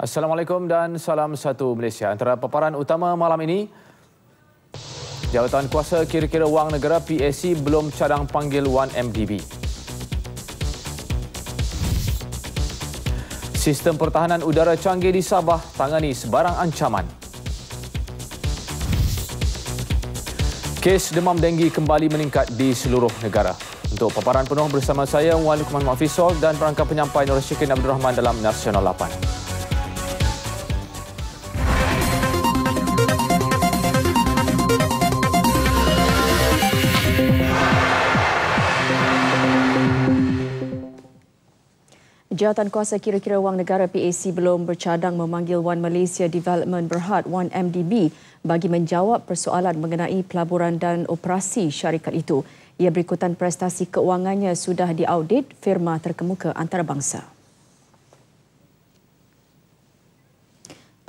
Assalamualaikum dan salam satu Malaysia. Antara paparan utama malam ini, jawatan kuasa kira-kira wang negara PAC belum cadang panggil 1MDB. Sistem pertahanan udara canggih di Sabah tangani sebarang ancaman. Kes demam denggi kembali meningkat di seluruh negara. Untuk paparan penuh bersama saya, Wan Lukman Mahfizol dan perangkat penyampai Nur Abdul Rahman dalam Nasional 8. jawatan kuasa kira-kira wang negara PAC belum bercadang memanggil Wan Malaysia Development Berhad Wan MDB bagi menjawab persoalan mengenai pelaburan dan operasi syarikat itu. Ia berikutan prestasi keuangannya sudah diaudit firma terkemuka antarabangsa.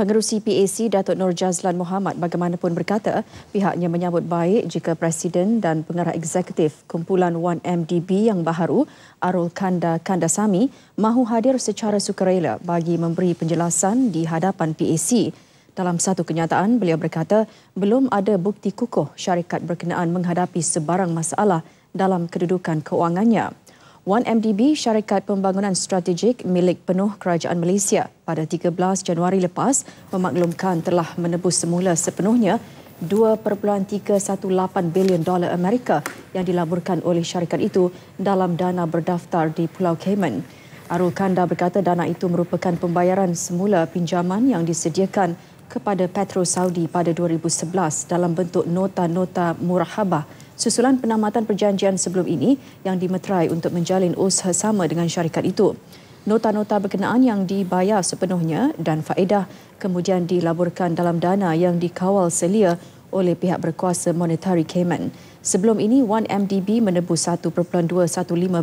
Pengerusi PAC Datuk Nur Jazlan Mohamad bagaimanapun berkata pihaknya menyambut baik jika Presiden dan Pengarah Eksekutif Kumpulan 1MDB yang baharu Arul Kanda Kandasami mahu hadir secara sukarela bagi memberi penjelasan di hadapan PAC. Dalam satu kenyataan, beliau berkata belum ada bukti kukuh syarikat berkenaan menghadapi sebarang masalah dalam kedudukan keuangannya. 1MDB Syarikat Pembangunan Strategik milik penuh Kerajaan Malaysia pada 13 Januari lepas memaklumkan telah menebus semula sepenuhnya 2.318 bilion dolar Amerika yang dilaburkan oleh syarikat itu dalam dana berdaftar di Pulau Cayman. Arul Kanda berkata dana itu merupakan pembayaran semula pinjaman yang disediakan kepada Petro Saudi pada 2011 dalam bentuk nota-nota murahabah -nota susulan penamatan perjanjian sebelum ini yang dimeterai untuk menjalin usaha sama dengan syarikat itu. Nota-nota berkenaan yang dibayar sepenuhnya dan faedah kemudian dilaburkan dalam dana yang dikawal selia oleh pihak berkuasa Monetary Cayman. Sebelum ini, 1MDB menebus 1.215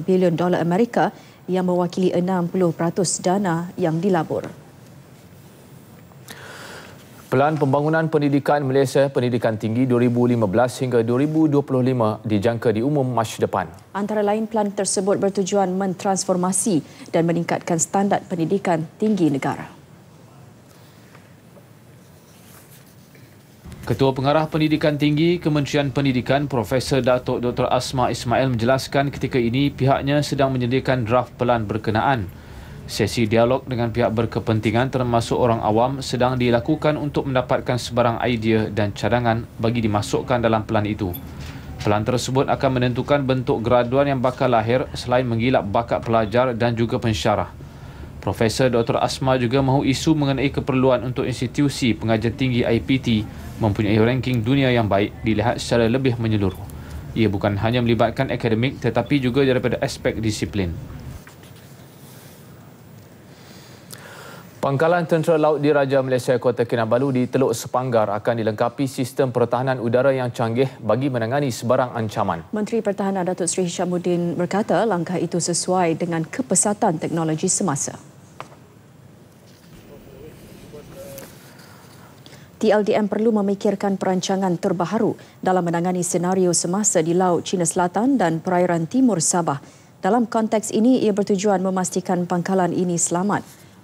bilion dolar Amerika yang mewakili 60% dana yang dilabur. Pelan Pembangunan Pendidikan Malaysia Pendidikan Tinggi 2015 hingga 2025 dijangka diumum Mac depan. Antara lain pelan tersebut bertujuan mentransformasi dan meningkatkan standar pendidikan tinggi negara. Ketua Pengarah Pendidikan Tinggi Kementerian Pendidikan Profesor Datuk Dr Asma Ismail menjelaskan ketika ini pihaknya sedang menyediakan draft pelan berkenaan. Sesi dialog dengan pihak berkepentingan termasuk orang awam sedang dilakukan untuk mendapatkan sebarang idea dan cadangan bagi dimasukkan dalam pelan itu. Pelan tersebut akan menentukan bentuk graduan yang bakal lahir selain menggilap bakat pelajar dan juga pensyarah. Profesor Dr. Asma juga mahu isu mengenai keperluan untuk institusi pengajian tinggi IPT mempunyai ranking dunia yang baik dilihat secara lebih menyeluruh. Ia bukan hanya melibatkan akademik tetapi juga daripada aspek disiplin. Pangkalan Tentera Laut Diraja Malaysia Kota Kinabalu di Teluk Sepanggar akan dilengkapi sistem pertahanan udara yang canggih bagi menangani sebarang ancaman. Menteri Pertahanan Datuk Seri Hishamuddin berkata langkah itu sesuai dengan kepesatan teknologi semasa. TLDM perlu memikirkan perancangan terbaru dalam menangani senario semasa di Laut China Selatan dan perairan timur Sabah. Dalam konteks ini, ia bertujuan memastikan pangkalan ini selamat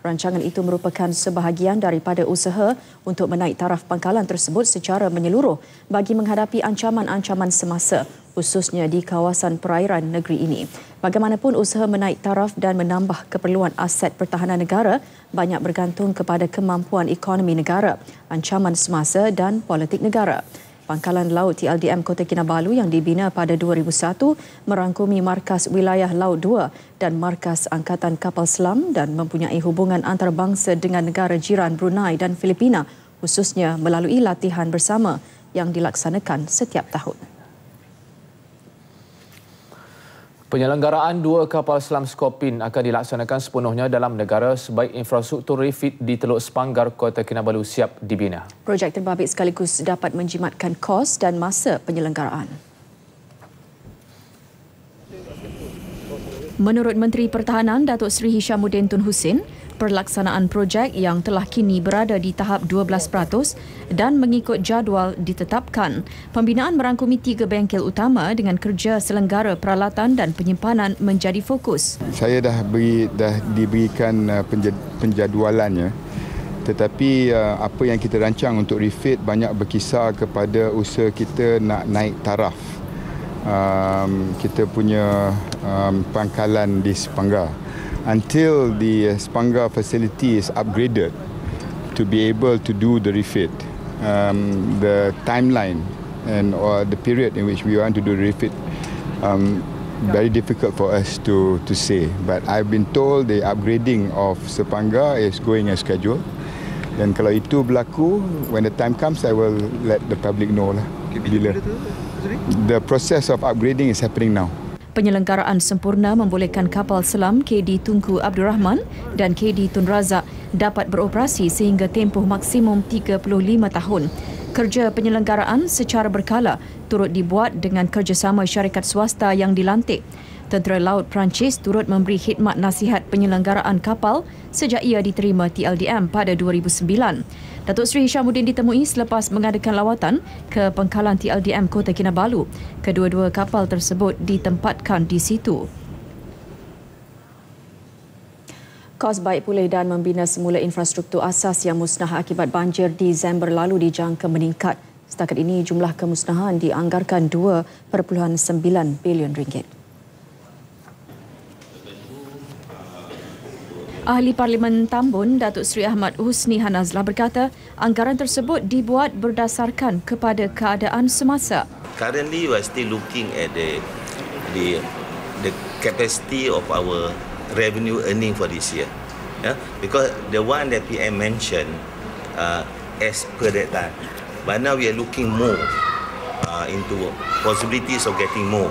Rancangan itu merupakan sebahagian daripada usaha untuk menaik taraf pangkalan tersebut secara menyeluruh bagi menghadapi ancaman-ancaman semasa khususnya di kawasan perairan negeri ini. Bagaimanapun usaha menaik taraf dan menambah keperluan aset pertahanan negara banyak bergantung kepada kemampuan ekonomi negara, ancaman semasa dan politik negara. Pangkalan Laut TLDM Kota Kinabalu yang dibina pada 2001 merangkumi Markas Wilayah Laut 2 dan Markas Angkatan Kapal Selam dan mempunyai hubungan antarabangsa dengan negara jiran Brunei dan Filipina khususnya melalui latihan bersama yang dilaksanakan setiap tahun. Penyelenggaraan dua kapal selam Skopin akan dilaksanakan sepenuhnya dalam negara sebaik infrastruktur refit di Teluk Sepanggar Kota Kinabalu siap dibina. Projek terbabit sekaligus dapat menjimatkan kos dan masa penyelenggaraan. Menurut Menteri Pertahanan Datuk Seri Hishamuddin Tun Hussein, perlaksanaan projek yang telah kini berada di tahap 12% dan mengikut jadual ditetapkan. Pembinaan merangkumi tiga bengkel utama dengan kerja selenggara peralatan dan penyimpanan menjadi fokus. Saya dah, beri, dah diberikan uh, penjadualannya tetapi uh, apa yang kita rancang untuk refit banyak berkisar kepada usaha kita nak naik taraf um, kita punya um, pangkalan di Sepanggar until the uh, Spanga facility is upgraded to be able to do the refit, um, the timeline and or the period in which we want to do the refit, um, very difficult for us to, to say. But I've been told the upgrading of Sepanga is going as scheduled. Then kalau itu berlaku, when the time comes, I will let the public know lah. bila, The process of upgrading is happening now. Penyelenggaraan sempurna membolehkan kapal selam KD Tunku Abdul Rahman dan KD Tun Razak dapat beroperasi sehingga tempoh maksimum 35 tahun. Kerja penyelenggaraan secara berkala turut dibuat dengan kerjasama syarikat swasta yang dilantik. Tentera Laut Perancis turut memberi khidmat nasihat penyelenggaraan kapal sejak ia diterima TLDM pada 2009. Datuk Seri Hishamuddin ditemui selepas mengadakan lawatan ke pengkalan TLDM Kota Kinabalu. Kedua-dua kapal tersebut ditempatkan di situ. Kos baik pulih dan membina semula infrastruktur asas yang musnah akibat banjir di Zember lalu dijangka meningkat. Setakat ini jumlah kemusnahan dianggarkan 2.9 bilion ringgit. Ahli Parlimen Tambun, Datuk Seri Ahmad Husni Hanazlah berkata, anggaran tersebut dibuat berdasarkan kepada keadaan semasa. Currently, we are still looking at the, the, the capacity of our revenue earning for this year. Yeah? Because the one that PM mentioned, uh, as per that time, but now we are looking more uh, into possibilities of getting more.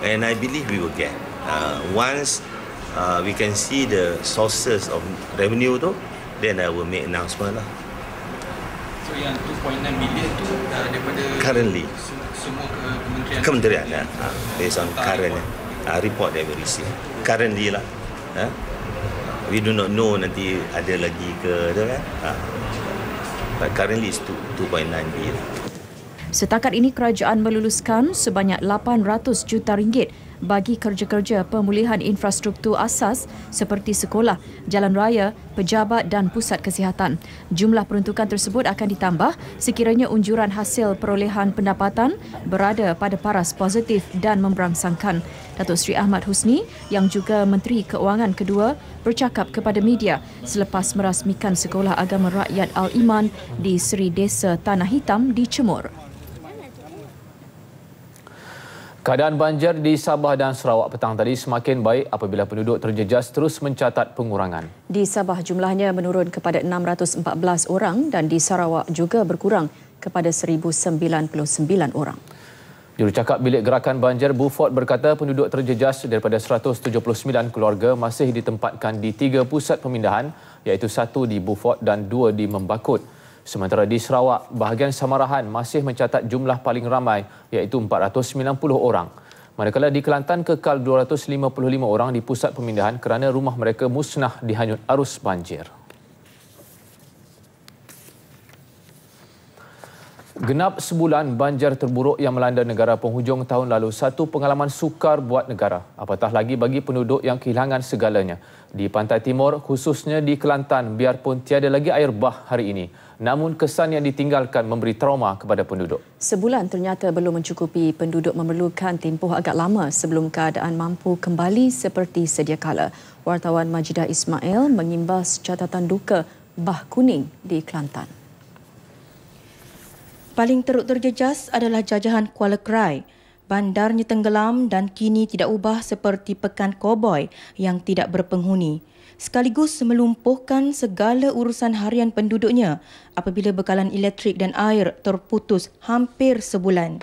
And I believe we will get. Uh, once Uh, we can see the sources of revenue tu then I will make announcement lah so yang 2.9 million tu uh, daripada currently se- semua ke kementerian kementerian ya. based on current report. Eh? Ah, report that we receive currently lah eh? we do not know nanti ada lagi ke tu kan but currently is 2.9 billion Setakat ini kerajaan meluluskan sebanyak 800 juta ringgit bagi kerja-kerja pemulihan infrastruktur asas seperti sekolah, jalan raya, pejabat dan pusat kesihatan. Jumlah peruntukan tersebut akan ditambah sekiranya unjuran hasil perolehan pendapatan berada pada paras positif dan memberangsangkan. Datuk Seri Ahmad Husni yang juga Menteri Keuangan kedua bercakap kepada media selepas merasmikan Sekolah Agama Rakyat Al-Iman di Seri Desa Tanah Hitam di Cemur. Keadaan banjir di Sabah dan Sarawak petang tadi semakin baik apabila penduduk terjejas terus mencatat pengurangan. Di Sabah jumlahnya menurun kepada 614 orang dan di Sarawak juga berkurang kepada 1099 orang. Jurucakap Bilik Gerakan Banjir Buford berkata penduduk terjejas daripada 179 keluarga masih ditempatkan di tiga pusat pemindahan iaitu satu di Buford dan dua di Membakut. Sementara di Sarawak, bahagian Samarahan masih mencatat jumlah paling ramai iaitu 490 orang. Manakala di Kelantan kekal 255 orang di pusat pemindahan kerana rumah mereka musnah dihanyut arus banjir. Genap sebulan banjir terburuk yang melanda negara penghujung tahun lalu satu pengalaman sukar buat negara. Apatah lagi bagi penduduk yang kehilangan segalanya. Di pantai timur khususnya di Kelantan biarpun tiada lagi air bah hari ini namun kesan yang ditinggalkan memberi trauma kepada penduduk. Sebulan ternyata belum mencukupi penduduk memerlukan tempoh agak lama sebelum keadaan mampu kembali seperti sedia kala. Wartawan Majidah Ismail mengimbas catatan duka Bah Kuning di Kelantan. Paling teruk terjejas adalah jajahan Kuala Krai. Bandarnya tenggelam dan kini tidak ubah seperti pekan koboi yang tidak berpenghuni sekaligus melumpuhkan segala urusan harian penduduknya apabila bekalan elektrik dan air terputus hampir sebulan.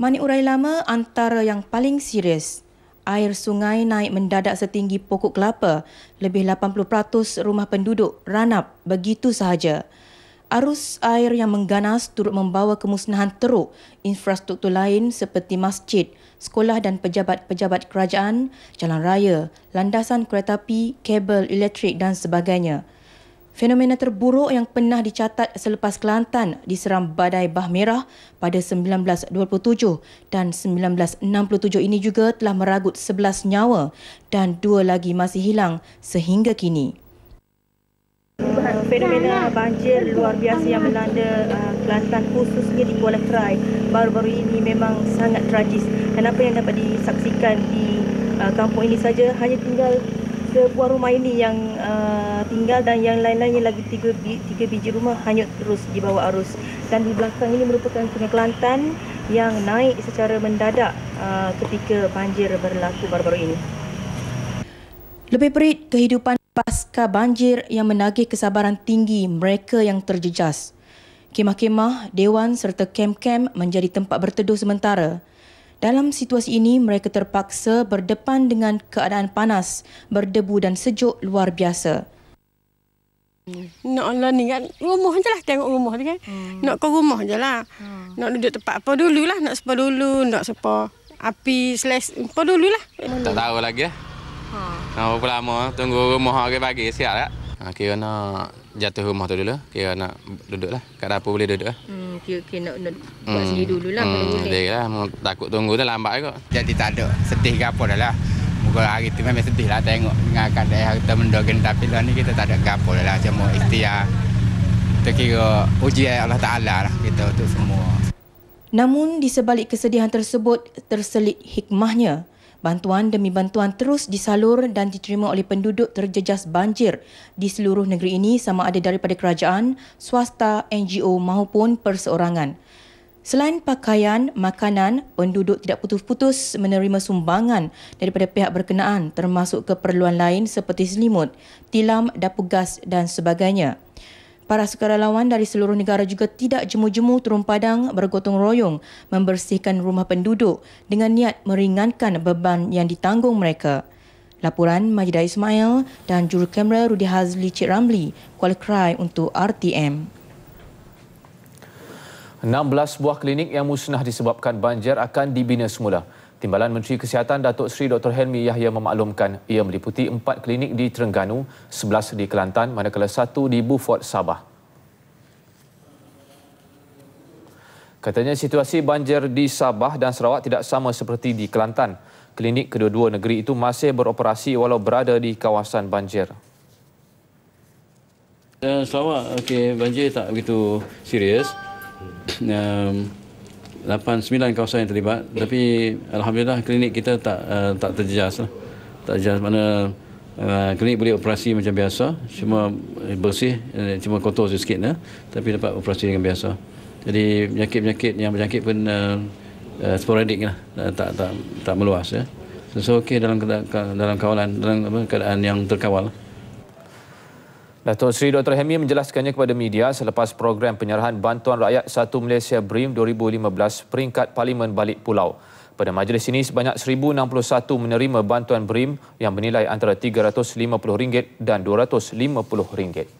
Mani urai lama antara yang paling serius. Air sungai naik mendadak setinggi pokok kelapa. Lebih 80% rumah penduduk ranap begitu sahaja arus air yang mengganas turut membawa kemusnahan teruk infrastruktur lain seperti masjid, sekolah dan pejabat-pejabat kerajaan, jalan raya, landasan kereta api, kabel elektrik dan sebagainya. Fenomena terburuk yang pernah dicatat selepas Kelantan diseram badai bah merah pada 1927 dan 1967 ini juga telah meragut 11 nyawa dan dua lagi masih hilang sehingga kini fenomena banjir luar biasa yang melanda ah, Kelantan khususnya di Kuala Terai baru-baru ini memang sangat tragis dan apa yang dapat disaksikan di ah, kampung ini saja hanya tinggal sebuah rumah ini yang ah, tinggal dan yang lain-lainnya lagi tiga, tiga biji rumah hanya terus dibawa arus dan di belakang ini merupakan sungai Kelantan yang naik secara mendadak ketika banjir berlaku baru-baru ini lebih perit kehidupan pasca banjir yang menagih kesabaran tinggi mereka yang terjejas. Kemah-kemah, dewan serta kem-kem menjadi tempat berteduh sementara. Dalam situasi ini, mereka terpaksa berdepan dengan keadaan panas, berdebu dan sejuk luar biasa. Nak Allah ni kan, rumah je lah tengok rumah ni kan. Hmm. Nak ke rumah je lah. Hmm. Nak duduk tempat apa dulu lah, nak sepa dulu, nak sepa api, selesai, apa dulu lah. Tak tahu lagi lah. Ya. Ha. Ha, berapa lama tunggu rumah hari pagi siap tak? Ha, kira nak jatuh rumah tu dulu. Kira nak duduk lah. Kat dapur boleh duduk lah. Hmm, kira, kira nak, nak buat hmm. sendiri dulu lah. Hmm, boleh lah. Takut tunggu tu lambat juga. Jadi tak ada. Sedih ke apa dah lah. Muka hari tu memang sedih lah tengok. Dengan keadaan harta mendogen tapi lah ni kita tak ada ke apa lah. Cuma ikhtiar. Kita kira ujian Allah Ta'ala lah kita tu semua. Namun di sebalik kesedihan tersebut terselit hikmahnya. Bantuan demi bantuan terus disalur dan diterima oleh penduduk terjejas banjir di seluruh negeri ini sama ada daripada kerajaan, swasta, NGO maupun perseorangan. Selain pakaian, makanan, penduduk tidak putus-putus menerima sumbangan daripada pihak berkenaan termasuk keperluan lain seperti selimut, tilam, dapur gas dan sebagainya para sukarelawan dari seluruh negara juga tidak jemu-jemu turun padang bergotong royong membersihkan rumah penduduk dengan niat meringankan beban yang ditanggung mereka. Laporan Majidah Ismail dan juru kamera Rudi Hazli Cik Ramli, Kuala Krai untuk RTM. 16 buah klinik yang musnah disebabkan banjir akan dibina semula. Timbalan Menteri Kesihatan Datuk Seri Dr. Helmi Yahya memaklumkan ia meliputi empat klinik di Terengganu, sebelas di Kelantan manakala satu di Beaufort Sabah. Katanya situasi banjir di Sabah dan Sarawak tidak sama seperti di Kelantan. Klinik kedua-dua negeri itu masih beroperasi walau berada di kawasan banjir. Dan Sarawak, okay, banjir tak begitu serius. 89 kawasan yang terlibat tapi alhamdulillah klinik kita tak uh, tak terjejas lah. tak terjejas mana uh, klinik boleh operasi macam biasa cuma bersih uh, cuma kotor sikit ya. tapi dapat operasi dengan biasa jadi penyakit-penyakit yang berjangkit pun uh, uh, sporadik lah. uh, tak tak tak meluas ya so, so okey dalam dalam kawalan dalam apa, keadaan yang terkawal lah. Datuk Seri Dr. Hemi menjelaskannya kepada media selepas program penyerahan bantuan rakyat Satu Malaysia BRIM 2015 peringkat Parlimen Balik Pulau. Pada majlis ini sebanyak 1061 menerima bantuan BRIM yang bernilai antara RM350 dan RM250.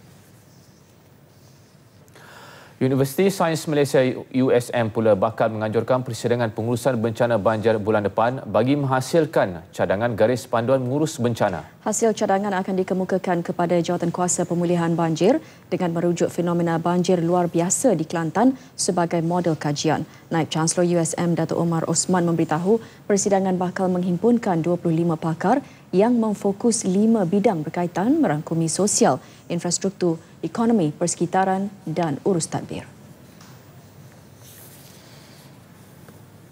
Universiti Sains Malaysia USM pula bakal menganjurkan persidangan pengurusan bencana banjir bulan depan bagi menghasilkan cadangan garis panduan mengurus bencana. Hasil cadangan akan dikemukakan kepada jawatan kuasa pemulihan banjir dengan merujuk fenomena banjir luar biasa di Kelantan sebagai model kajian. Naib Chancellor USM Dato' Omar Osman memberitahu persidangan bakal menghimpunkan 25 pakar yang memfokus lima bidang berkaitan merangkumi sosial, infrastruktur, ekonomi, persekitaran dan urus tadbir.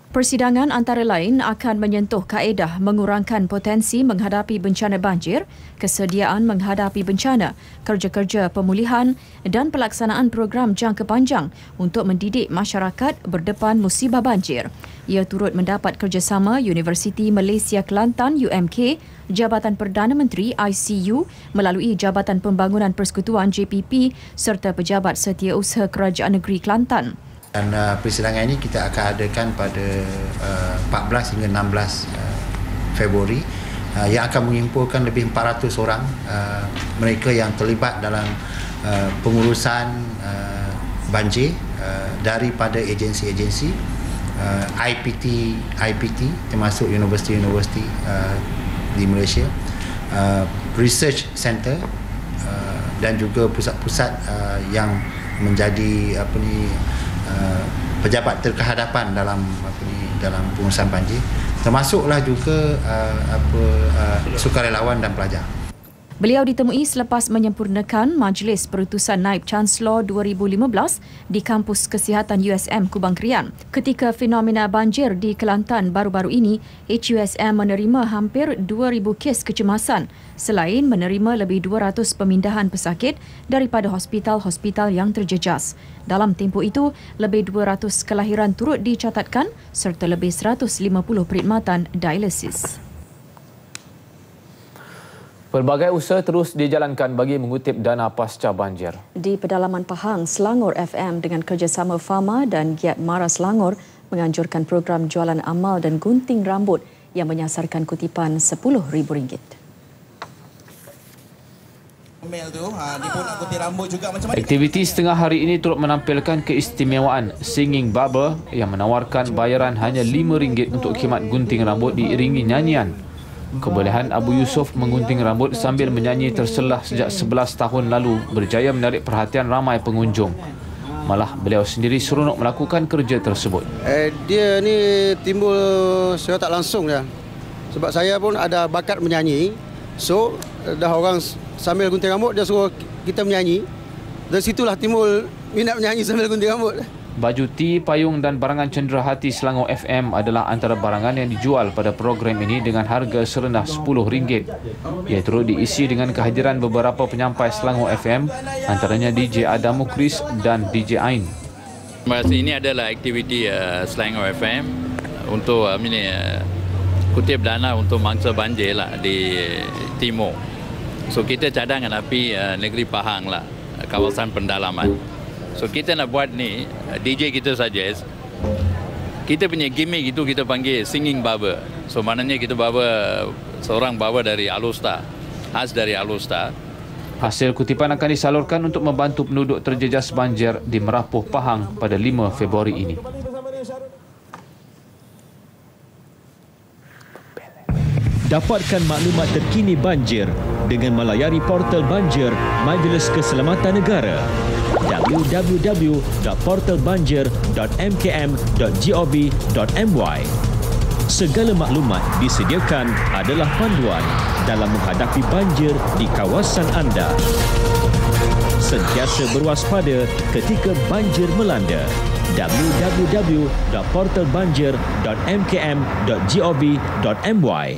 Persidangan antara lain akan menyentuh kaedah mengurangkan potensi menghadapi bencana banjir, kesediaan menghadapi bencana, kerja-kerja pemulihan dan pelaksanaan program jangka panjang untuk mendidik masyarakat berdepan musibah banjir. Ia turut mendapat kerjasama Universiti Malaysia Kelantan UMK Jabatan Perdana Menteri ICU melalui Jabatan Pembangunan Persekutuan JPP serta pejabat setiausaha Kerajaan Negeri Kelantan. Dan uh, persidangan ini kita akan adakan pada uh, 14 hingga 16 uh, Februari uh, yang akan mengumpulkan lebih 400 orang uh, mereka yang terlibat dalam uh, pengurusan uh, banjir uh, daripada agensi-agensi uh, IPT IPT termasuk universiti-universiti uh, di Malaysia uh, research center uh, dan juga pusat-pusat uh, yang menjadi apa ni uh, pejabat terkehadapan dalam apa ni dalam pengurusan banjir termasuklah juga uh, apa uh, sukarelawan dan pelajar Beliau ditemui selepas menyempurnakan Majlis Perutusan Naib Chancellor 2015 di Kampus Kesihatan USM Kubang Krian. Ketika fenomena banjir di Kelantan baru-baru ini, HUSM menerima hampir 2,000 kes kecemasan selain menerima lebih 200 pemindahan pesakit daripada hospital-hospital yang terjejas. Dalam tempoh itu, lebih 200 kelahiran turut dicatatkan serta lebih 150 perkhidmatan dialisis. Pelbagai usaha terus dijalankan bagi mengutip dana pasca banjir. Di pedalaman Pahang, Selangor FM dengan kerjasama Fama dan Giat Mara Selangor menganjurkan program jualan amal dan gunting rambut yang menyasarkan kutipan rm ringgit. Ha, Aktiviti setengah hari ini turut menampilkan keistimewaan Singing bubble yang menawarkan bayaran hanya RM5 untuk khidmat gunting rambut diiringi nyanyian. Kebolehan Abu Yusuf menggunting rambut sambil menyanyi terselah sejak 11 tahun lalu berjaya menarik perhatian ramai pengunjung. Malah beliau sendiri seronok melakukan kerja tersebut. Eh, dia ni timbul secara tak langsung ya. Sebab saya pun ada bakat menyanyi. So, dah orang sambil gunting rambut, dia suruh kita menyanyi. Dan situlah timbul minat menyanyi sambil gunting rambut. Baju T, payung dan barangan cendera hati Selangor FM adalah antara barangan yang dijual pada program ini dengan harga serendah RM10. Ia turut diisi dengan kehadiran beberapa penyampai Selangor FM antaranya DJ Adamu Chris dan DJ Ain. Ini adalah aktiviti uh, Selangor FM uh, untuk uh, ini, uh, kutip dana untuk mangsa banjir lah di timur. So kita cadangkan api uh, negeri Pahang lah, uh, kawasan pendalaman. So kita nak buat ni DJ kita suggest kita punya gimmick itu kita panggil singing barber. So maknanya kita barber seorang barber dari Alusta, khas dari Alusta. Hasil kutipan akan disalurkan untuk membantu penduduk terjejas banjir di Merapuh, Pahang pada 5 Februari ini. Dapatkan maklumat terkini banjir dengan melayari portal banjir Majlis Keselamatan Negara www.portalbanjir.mkm.gov.my Segala maklumat disediakan adalah panduan dalam menghadapi banjir di kawasan anda. Sentiasa berwaspada ketika banjir melanda. www.portalbanjir.mkm.gov.my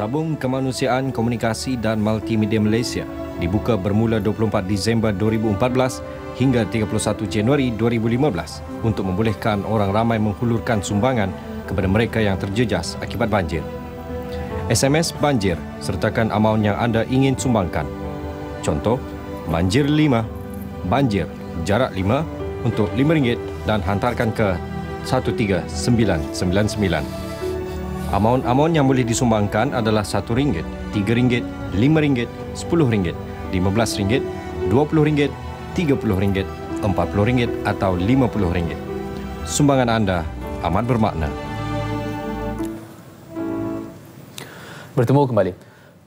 Tabung Kemanusiaan Komunikasi dan Multimedia Malaysia dibuka bermula 24 Disember 2014 hingga 31 Januari 2015 untuk membolehkan orang ramai menghulurkan sumbangan kepada mereka yang terjejas akibat banjir. SMS banjir sertakan amaun yang anda ingin sumbangkan. Contoh, banjir 5, banjir jarak 5 untuk RM5 dan hantarkan ke 13999. Amaun-amaun yang boleh disumbangkan adalah RM1, RM3, RM5, RM10, RM15, RM20, RM30, RM40 atau RM50. Sumbangan anda amat bermakna. Bertemu kembali.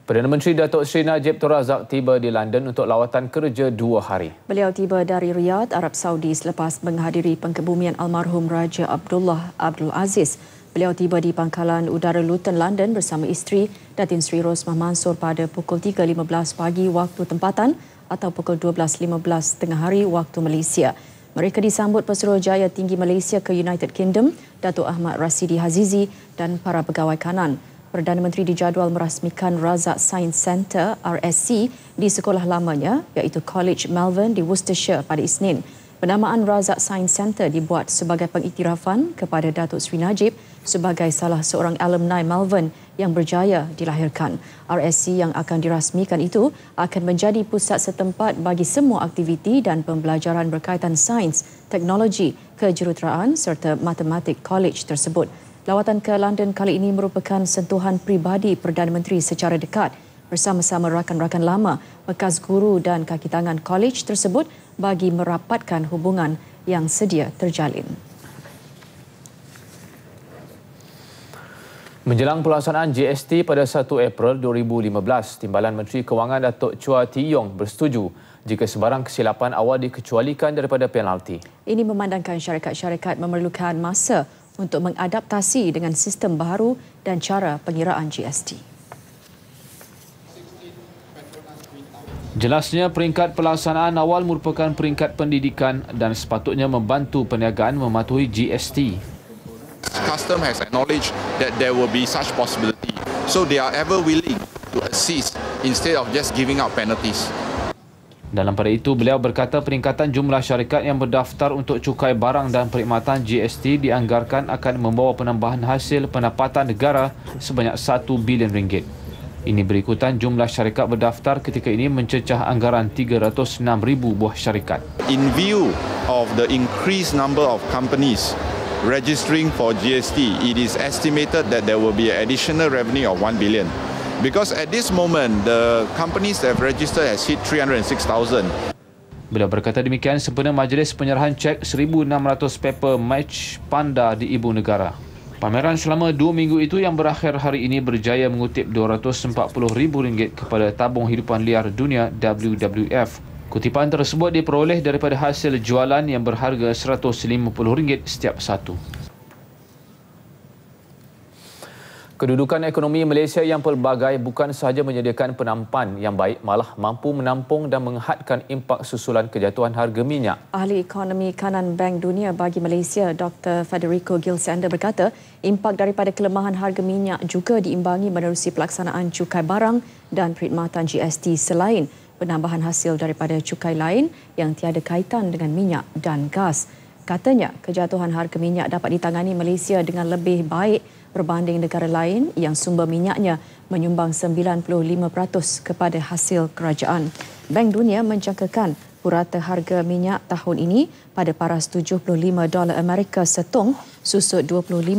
Perdana Menteri Datuk Seri Najib Tun Razak tiba di London untuk lawatan kerja dua hari. Beliau tiba dari Riyadh, Arab Saudi selepas menghadiri pengkebumian almarhum Raja Abdullah Abdul Aziz Beliau tiba di pangkalan udara Luton, London bersama isteri Datin Sri Rosmah Mansor pada pukul 3.15 pagi waktu tempatan atau pukul 12.15 tengah hari waktu Malaysia. Mereka disambut Pesuruhjaya Tinggi Malaysia ke United Kingdom, Datuk Ahmad Rasidi Hazizi dan para pegawai kanan. Perdana Menteri dijadual merasmikan Razak Science Centre RSC di sekolah lamanya iaitu College Melvin di Worcestershire pada Isnin. Penamaan Razak Science Center dibuat sebagai pengiktirafan kepada Datuk Sri Najib sebagai salah seorang alumni Malvern yang berjaya dilahirkan. RSC yang akan dirasmikan itu akan menjadi pusat setempat bagi semua aktiviti dan pembelajaran berkaitan sains, teknologi, kejuruteraan serta matematik college tersebut. Lawatan ke London kali ini merupakan sentuhan pribadi Perdana Menteri secara dekat bersama-sama rakan-rakan lama bekas guru dan kaki tangan kolej tersebut bagi merapatkan hubungan yang sedia terjalin. Menjelang pelaksanaan GST pada 1 April 2015, Timbalan Menteri Kewangan Datuk Chua Ti Yong bersetuju jika sebarang kesilapan awal dikecualikan daripada penalti. Ini memandangkan syarikat-syarikat memerlukan masa untuk mengadaptasi dengan sistem baru dan cara pengiraan GST. Jelasnya peringkat pelaksanaan awal merupakan peringkat pendidikan dan sepatutnya membantu perniagaan mematuhi GST. Custom has acknowledged that there will be such possibility. So they are ever willing to assist instead of just giving out penalties. Dalam pada itu, beliau berkata peningkatan jumlah syarikat yang berdaftar untuk cukai barang dan perkhidmatan GST dianggarkan akan membawa penambahan hasil pendapatan negara sebanyak 1 bilion ringgit. Ini berikutan jumlah syarikat berdaftar ketika ini mencecah anggaran 306,000 buah syarikat. In view of the increased number of companies registering for GST, it is estimated that there will be an additional revenue of 1 billion. Because at this moment, the companies that have registered has hit 306,000. Beliau berkata demikian sempena majlis penyerahan cek 1,600 paper match panda di Ibu Negara. Pameran selama dua minggu itu yang berakhir hari ini berjaya mengutip RM240,000 kepada Tabung Hidupan Liar Dunia WWF. Kutipan tersebut diperoleh daripada hasil jualan yang berharga RM150 setiap satu. Kedudukan ekonomi Malaysia yang pelbagai bukan sahaja menyediakan penampan yang baik malah mampu menampung dan menghadkan impak susulan kejatuhan harga minyak. Ahli ekonomi kanan Bank Dunia bagi Malaysia, Dr. Federico Gilsander berkata, impak daripada kelemahan harga minyak juga diimbangi menerusi pelaksanaan cukai barang dan perkhidmatan GST selain penambahan hasil daripada cukai lain yang tiada kaitan dengan minyak dan gas. Katanya, kejatuhan harga minyak dapat ditangani Malaysia dengan lebih baik berbanding negara lain yang sumber minyaknya menyumbang 95% kepada hasil kerajaan. Bank Dunia menjangkakan purata harga minyak tahun ini pada paras 75 dolar Amerika setong susut 25%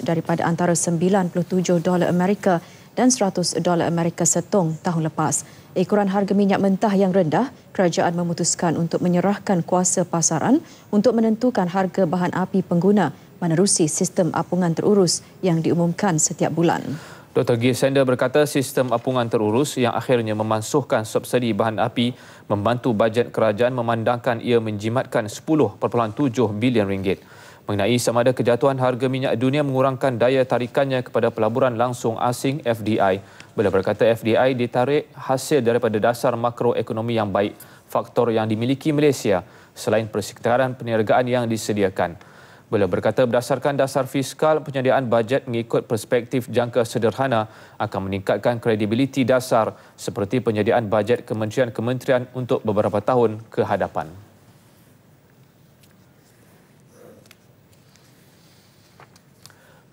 daripada antara 97 dolar Amerika dan 100 dolar Amerika setong tahun lepas. Ekoran harga minyak mentah yang rendah, kerajaan memutuskan untuk menyerahkan kuasa pasaran untuk menentukan harga bahan api pengguna menerusi sistem apungan terurus yang diumumkan setiap bulan. Dr. Gisender berkata sistem apungan terurus yang akhirnya memansuhkan subsidi bahan api membantu bajet kerajaan memandangkan ia menjimatkan 10.7 bilion ringgit. Mengenai sama ada kejatuhan harga minyak dunia mengurangkan daya tarikannya kepada pelaburan langsung asing FDI. Beliau berkata FDI ditarik hasil daripada dasar makroekonomi yang baik, faktor yang dimiliki Malaysia selain persekitaran perniagaan yang disediakan. Beliau berkata berdasarkan dasar fiskal, penyediaan bajet mengikut perspektif jangka sederhana akan meningkatkan kredibiliti dasar seperti penyediaan bajet kementerian-kementerian untuk beberapa tahun ke hadapan.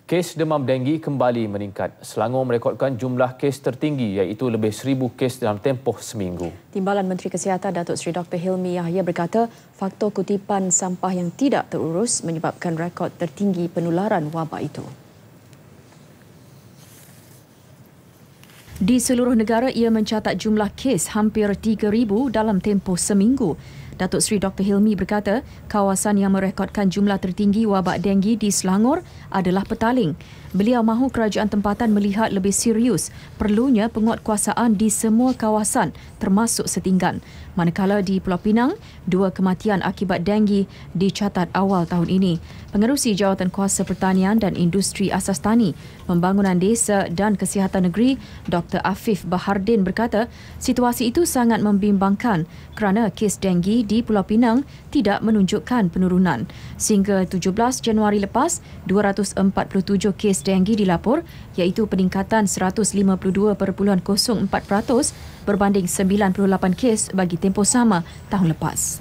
kes demam denggi kembali meningkat. Selangor merekodkan jumlah kes tertinggi iaitu lebih seribu kes dalam tempoh seminggu. Timbalan Menteri Kesihatan Datuk Seri Dr. Hilmi Yahya berkata faktor kutipan sampah yang tidak terurus menyebabkan rekod tertinggi penularan wabak itu. Di seluruh negara ia mencatat jumlah kes hampir 3,000 dalam tempoh seminggu. Datuk Seri Dr. Hilmi berkata, kawasan yang merekodkan jumlah tertinggi wabak denggi di Selangor adalah Petaling. Beliau mahu kerajaan tempatan melihat lebih serius perlunya penguatkuasaan di semua kawasan termasuk Setinggan. Manakala di Pulau Pinang, dua kematian akibat denggi dicatat awal tahun ini. Pengerusi Jawatan Kuasa Pertanian dan Industri Asas Tani, Pembangunan Desa dan Kesihatan Negeri, Dr. Afif Bahardin berkata, situasi itu sangat membimbangkan kerana kes denggi di Pulau Pinang tidak menunjukkan penurunan. Sehingga 17 Januari lepas, 247 kes denggi dilapor iaitu peningkatan 152.04% berbanding 98 kes bagi tempoh sama tahun lepas.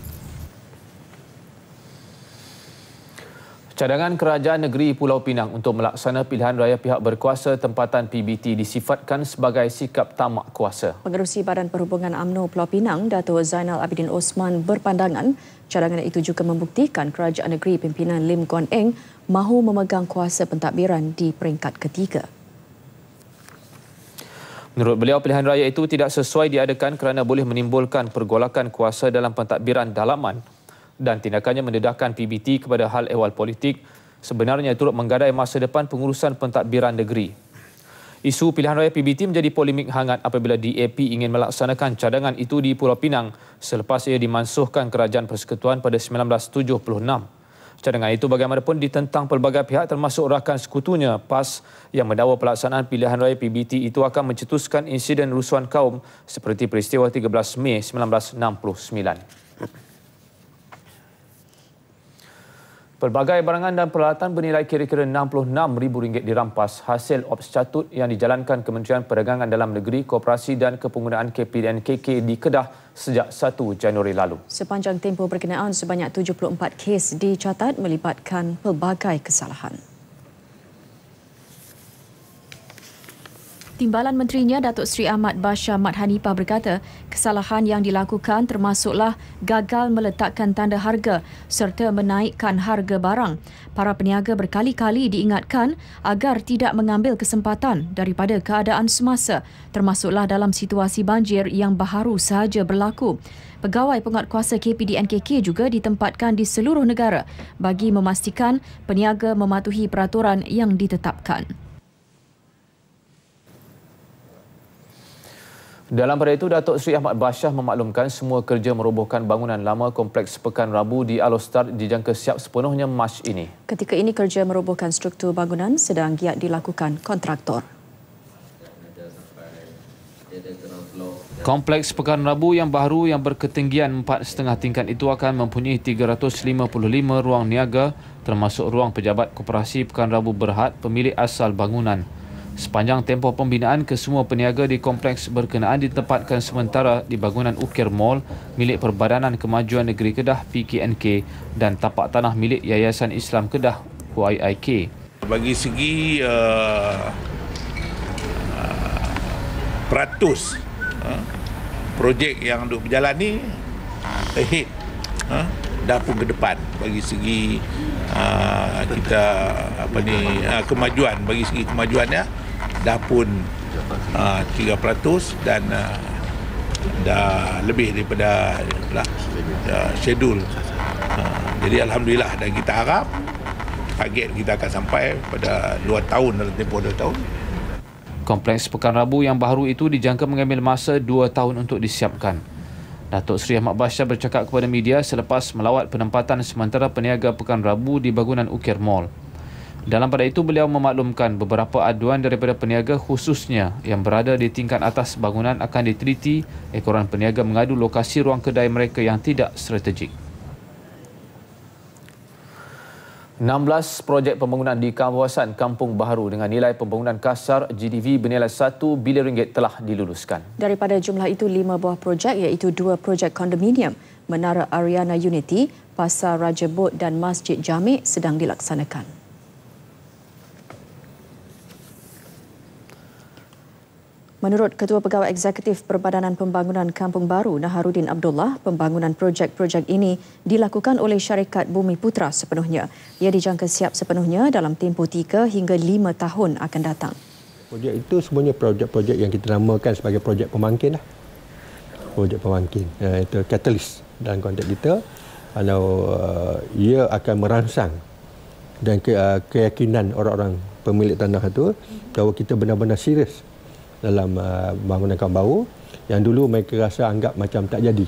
Cadangan Kerajaan Negeri Pulau Pinang untuk melaksana pilihan raya pihak berkuasa tempatan PBT disifatkan sebagai sikap tamak kuasa. Pengerusi Badan Perhubungan AMNO Pulau Pinang, Dato' Zainal Abidin Osman berpandangan cadangan itu juga membuktikan Kerajaan Negeri Pimpinan Lim Guan Eng mahu memegang kuasa pentadbiran di peringkat ketiga. Menurut beliau, pilihan raya itu tidak sesuai diadakan kerana boleh menimbulkan pergolakan kuasa dalam pentadbiran dalaman dan tindakannya mendedahkan PBT kepada hal ehwal politik sebenarnya turut menggadai masa depan pengurusan pentadbiran negeri. Isu pilihan raya PBT menjadi polemik hangat apabila DAP ingin melaksanakan cadangan itu di Pulau Pinang selepas ia dimansuhkan Kerajaan Persekutuan pada 1976. Cadangan itu bagaimanapun ditentang pelbagai pihak termasuk rakan sekutunya PAS yang mendakwa pelaksanaan pilihan raya PBT itu akan mencetuskan insiden rusuhan kaum seperti peristiwa 13 Mei 1969. Pelbagai barangan dan peralatan bernilai kira-kira RM66,000 dirampas hasil ops catut yang dijalankan Kementerian Perdagangan Dalam Negeri, Kooperasi dan Kepenggunaan KPNKK di Kedah sejak 1 Januari lalu. Sepanjang tempoh berkenaan, sebanyak 74 kes dicatat melibatkan pelbagai kesalahan. Timbalan menterinya Datuk Seri Ahmad Basya Mat Hanipah berkata, kesalahan yang dilakukan termasuklah gagal meletakkan tanda harga serta menaikkan harga barang. Para peniaga berkali-kali diingatkan agar tidak mengambil kesempatan daripada keadaan semasa termasuklah dalam situasi banjir yang baharu sahaja berlaku. Pegawai penguatkuasa KPDNKK juga ditempatkan di seluruh negara bagi memastikan peniaga mematuhi peraturan yang ditetapkan. Dalam pada itu, Datuk Seri Ahmad Bashah memaklumkan semua kerja merobohkan bangunan lama Kompleks Pekan Rabu di Alostar dijangka siap sepenuhnya Mac ini. Ketika ini kerja merobohkan struktur bangunan sedang giat dilakukan kontraktor. Kompleks Pekan Rabu yang baru yang berketinggian 4.5 tingkat itu akan mempunyai 355 ruang niaga termasuk ruang pejabat koperasi Pekan Rabu Berhad pemilik asal bangunan. Sepanjang tempoh pembinaan, kesemua peniaga di kompleks berkenaan ditempatkan sementara di bangunan Ukir Mall milik Perbadanan Kemajuan Negeri Kedah PKNK dan tapak tanah milik Yayasan Islam Kedah (UIIK). Bagi segi uh, peratus uh, projek yang duk berjalan ni ahead uh, dah pun ke depan bagi segi uh, kita apa ni uh, kemajuan bagi segi kemajuannya. ya dah pun uh, 3% dan uh, dah lebih daripada lah ah, schedule. Uh, jadi alhamdulillah dan kita harap target kita akan sampai pada 2 tahun dalam tempoh 2 tahun. Kompleks Pekan Rabu yang baru itu dijangka mengambil masa 2 tahun untuk disiapkan. Datuk Seri Ahmad Basya bercakap kepada media selepas melawat penempatan sementara peniaga Pekan Rabu di bangunan Ukir Mall. Dalam pada itu beliau memaklumkan beberapa aduan daripada peniaga khususnya yang berada di tingkat atas bangunan akan diteliti ekoran peniaga mengadu lokasi ruang kedai mereka yang tidak strategik. 16 projek pembangunan di kawasan Kampung Baharu dengan nilai pembangunan kasar GDV bernilai 1 bilion ringgit telah diluluskan. Daripada jumlah itu, 5 buah projek iaitu 2 projek kondominium, Menara Ariana Unity, Pasar Raja Bot dan Masjid Jamik sedang dilaksanakan. Menurut Ketua Pegawai Eksekutif Perbadanan Pembangunan Kampung Baru, Naharudin Abdullah, pembangunan projek-projek ini dilakukan oleh syarikat Bumi Putra sepenuhnya. Ia dijangka siap sepenuhnya dalam tempoh 3 hingga 5 tahun akan datang. Projek itu semuanya projek-projek yang kita namakan sebagai projek pemangkin. Lah. Projek pemangkin. Eh, itu katalis dalam konteks kita. Kalau eh, ia akan merangsang dan eh, keyakinan orang-orang pemilik tanah itu hmm. bahawa kita benar-benar serius dalam uh, bangunan kawan baru yang dulu mereka rasa anggap macam tak jadi.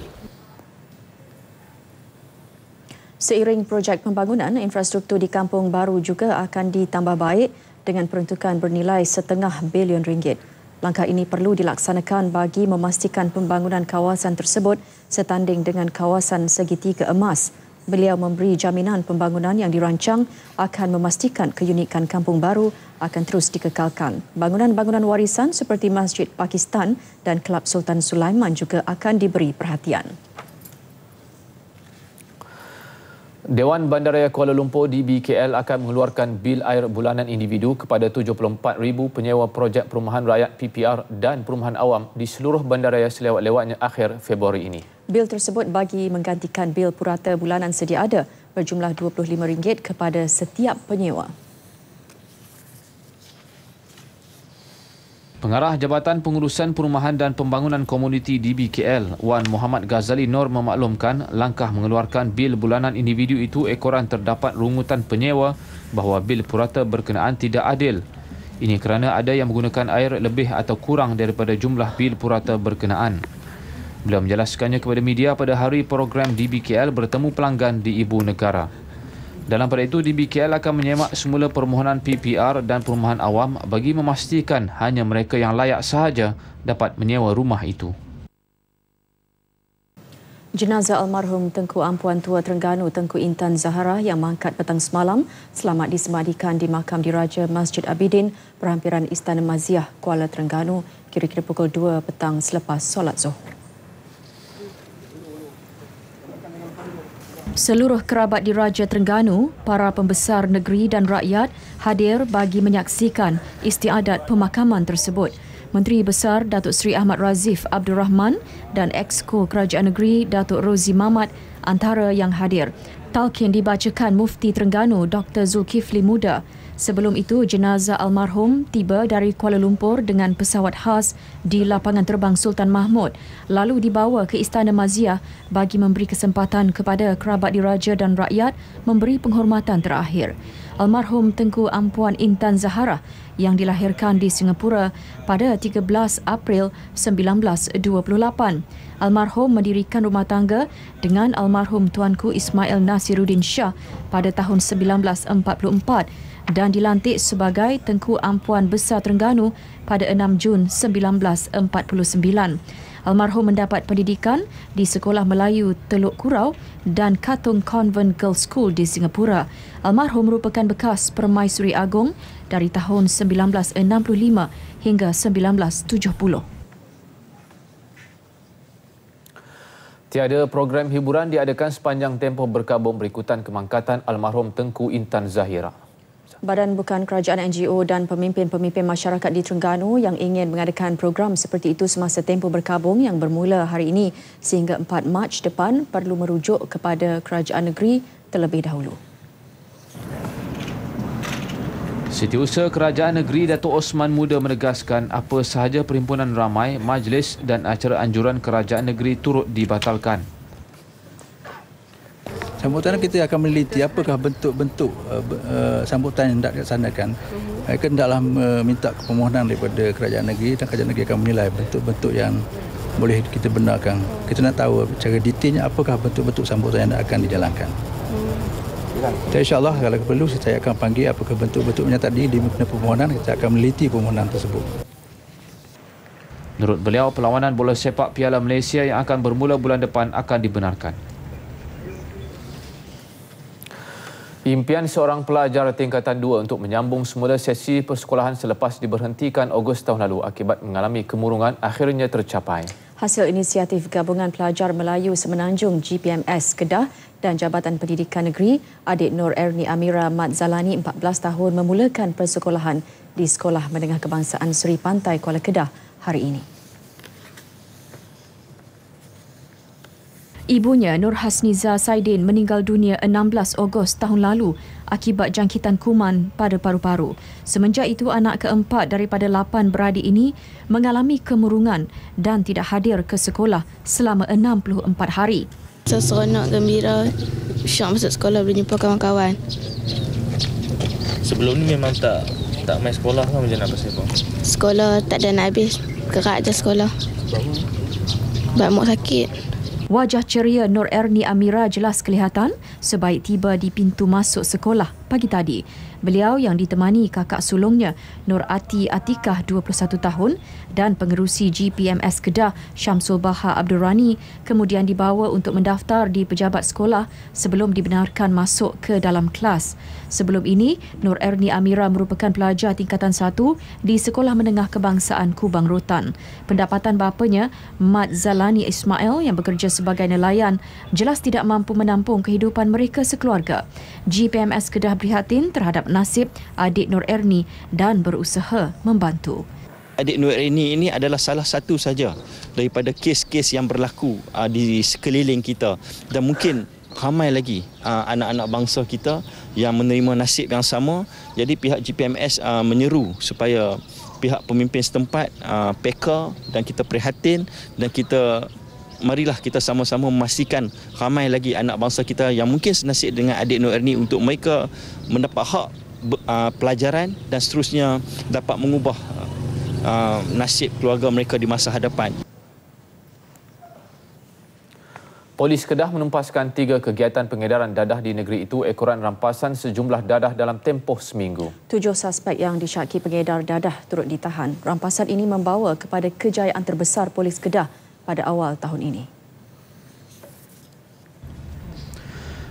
Seiring projek pembangunan, infrastruktur di kampung baru juga akan ditambah baik dengan peruntukan bernilai setengah bilion ringgit. Langkah ini perlu dilaksanakan bagi memastikan pembangunan kawasan tersebut setanding dengan kawasan segitiga emas. Beliau memberi jaminan pembangunan yang dirancang akan memastikan keunikan kampung baru akan terus dikekalkan. Bangunan-bangunan warisan seperti Masjid Pakistan dan Kelab Sultan Sulaiman juga akan diberi perhatian. Dewan Bandaraya Kuala Lumpur DBKL akan mengeluarkan bil air bulanan individu kepada 74,000 penyewa projek perumahan rakyat PPR dan perumahan awam di seluruh bandaraya selewat-lewatnya akhir Februari ini. Bil tersebut bagi menggantikan bil purata bulanan sedia ada berjumlah RM25 kepada setiap penyewa. Pengarah Jabatan Pengurusan Perumahan dan Pembangunan Komuniti DBKL, Wan Muhammad Ghazali Nor memaklumkan langkah mengeluarkan bil bulanan individu itu ekoran terdapat rungutan penyewa bahawa bil purata berkenaan tidak adil. Ini kerana ada yang menggunakan air lebih atau kurang daripada jumlah bil purata berkenaan. Beliau menjelaskannya kepada media pada hari program DBKL bertemu pelanggan di Ibu Negara. Dalam pada itu, DBKL akan menyemak semula permohonan PPR dan perumahan awam bagi memastikan hanya mereka yang layak sahaja dapat menyewa rumah itu. Jenazah almarhum Tengku Ampuan Tua Terengganu Tengku Intan Zahara yang mangkat petang semalam selamat disemadikan di makam diraja Masjid Abidin berhampiran Istana Maziah Kuala Terengganu kira-kira pukul 2 petang selepas solat zuhur. Seluruh kerabat di Raja Terengganu, para pembesar negeri dan rakyat hadir bagi menyaksikan istiadat pemakaman tersebut. Menteri Besar Datuk Seri Ahmad Razif Abdul Rahman dan Exco Kerajaan Negeri Datuk Rozi Mamat antara yang hadir. Talkin dibacakan Mufti Terengganu Dr. Zulkifli Muda Sebelum itu, jenazah almarhum tiba dari Kuala Lumpur dengan pesawat khas di lapangan terbang Sultan Mahmud lalu dibawa ke Istana Maziah bagi memberi kesempatan kepada kerabat diraja dan rakyat memberi penghormatan terakhir. Almarhum Tengku Ampuan Intan Zahara yang dilahirkan di Singapura pada 13 April 1928. Almarhum mendirikan rumah tangga dengan almarhum Tuanku Ismail Nasiruddin Shah pada tahun 1944 dan dilantik sebagai Tengku Ampuan Besar Terengganu pada 6 Jun 1949. Almarhum mendapat pendidikan di Sekolah Melayu Teluk Kurau dan Katong Convent Girls School di Singapura. Almarhum merupakan bekas Permaisuri Agong dari tahun 1965 hingga 1970. Tiada program hiburan diadakan sepanjang tempoh berkabung berikutan kemangkatan almarhum Tengku Intan Zahira. Badan bukan kerajaan NGO dan pemimpin-pemimpin masyarakat di Terengganu yang ingin mengadakan program seperti itu semasa tempoh berkabung yang bermula hari ini sehingga 4 Mac depan perlu merujuk kepada kerajaan negeri terlebih dahulu. Setiausaha Kerajaan Negeri Datuk Osman Muda menegaskan apa sahaja perhimpunan ramai, majlis dan acara anjuran Kerajaan Negeri turut dibatalkan sambutan kita akan meliti apakah bentuk-bentuk uh, uh, sambutan yang hendak dilaksanakan. Uh-huh. Mereka hendaklah meminta uh, permohonan daripada kerajaan negeri dan kerajaan negeri akan menilai bentuk-bentuk yang boleh kita benarkan. Uh-huh. Kita nak tahu secara detailnya apakah bentuk-bentuk sambutan yang akan dijalankan. Uh-huh. insyaAllah kalau perlu saya akan panggil apakah bentuk-bentuknya tadi di mana permohonan kita akan meliti permohonan tersebut. Menurut beliau, perlawanan bola sepak Piala Malaysia yang akan bermula bulan depan akan dibenarkan. Impian seorang pelajar tingkatan 2 untuk menyambung semula sesi persekolahan selepas diberhentikan Ogos tahun lalu akibat mengalami kemurungan akhirnya tercapai. Hasil inisiatif Gabungan Pelajar Melayu Semenanjung GPMS Kedah dan Jabatan Pendidikan Negeri, Adik Nur Erni Amira Mat Zalani 14 tahun memulakan persekolahan di Sekolah Menengah Kebangsaan Seri Pantai Kuala Kedah hari ini. Ibunya Nur Hasniza Saidin meninggal dunia 16 Ogos tahun lalu akibat jangkitan kuman pada paru-paru. Semenjak itu anak keempat daripada lapan beradik ini mengalami kemurungan dan tidak hadir ke sekolah selama 64 hari. Saya seronok gembira syak masuk sekolah boleh jumpa kawan-kawan. Sebelum ni memang tak tak main sekolah kan macam apa pasal apa? Sekolah tak ada nak habis. Kerak je sekolah. Sebab mak sakit. Wajah ceria Nur Erni Amira jelas kelihatan sebaik tiba di pintu masuk sekolah pagi tadi. Beliau yang ditemani kakak sulungnya Nur Ati Atikah 21 tahun dan pengerusi GPMS Kedah Syamsul Baha Abdul Rani kemudian dibawa untuk mendaftar di pejabat sekolah sebelum dibenarkan masuk ke dalam kelas. Sebelum ini, Nur Erni Amira merupakan pelajar tingkatan 1 di Sekolah Menengah Kebangsaan Kubang Rotan. Pendapatan bapanya, Mat Zalani Ismail yang bekerja sebagai nelayan, jelas tidak mampu menampung kehidupan mereka sekeluarga. GPMS Kedah prihatin terhadap nasib adik Nur Erni dan berusaha membantu. Adik Nur Erni ini adalah salah satu saja daripada kes-kes yang berlaku ah, di sekeliling kita dan mungkin ramai lagi ah, anak-anak bangsa kita yang menerima nasib yang sama. Jadi pihak GPMS ah, menyeru supaya pihak pemimpin setempat uh, peka dan kita prihatin dan kita marilah kita sama-sama memastikan ramai lagi anak bangsa kita yang mungkin senasib dengan adik Nur Erni untuk mereka mendapat hak uh, pelajaran dan seterusnya dapat mengubah uh, nasib keluarga mereka di masa hadapan. Polis Kedah menumpaskan tiga kegiatan pengedaran dadah di negeri itu ekoran rampasan sejumlah dadah dalam tempoh seminggu. Tujuh suspek yang disyaki pengedar dadah turut ditahan. Rampasan ini membawa kepada kejayaan terbesar polis Kedah pada awal tahun ini.